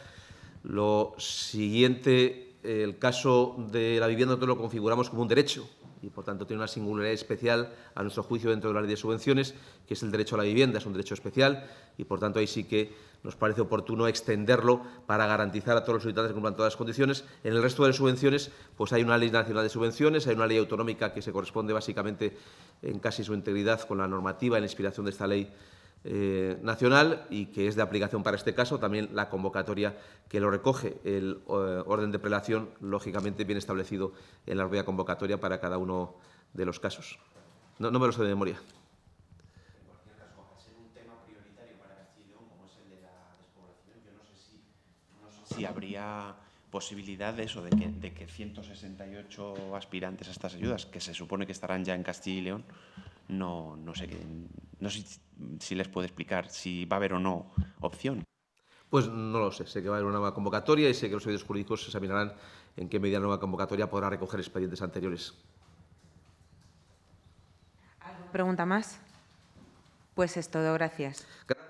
Lo siguiente, el caso de la vivienda nosotros lo configuramos como un derecho y por tanto tiene una singularidad especial a nuestro juicio dentro de la ley de subvenciones, que es el derecho a la vivienda, es un derecho especial y por tanto ahí sí que nos parece oportuno extenderlo para garantizar a todos los solicitantes que cumplan todas las condiciones. En el resto de las subvenciones, pues hay una ley nacional de subvenciones, hay una ley autonómica que se corresponde básicamente en casi su integridad con la normativa en inspiración de esta ley eh, nacional y que es de aplicación para este caso, también la convocatoria que lo recoge. El eh, orden de prelación, lógicamente, bien establecido en la propia convocatoria para cada uno de los casos. No, me lo sé de memoria. si habría posibilidad de de que, 168 aspirantes a estas ayudas, que se supone que estarán ya en Castilla y León, no, no sé, no sé si les puedo explicar si va a haber o no opción. Pues no lo sé, sé que va a haber una nueva convocatoria y sé que los servicios jurídicos examinarán en qué medida la nueva convocatoria podrá recoger expedientes anteriores. ¿Alguna pregunta más? Pues es todo, gracias. gracias.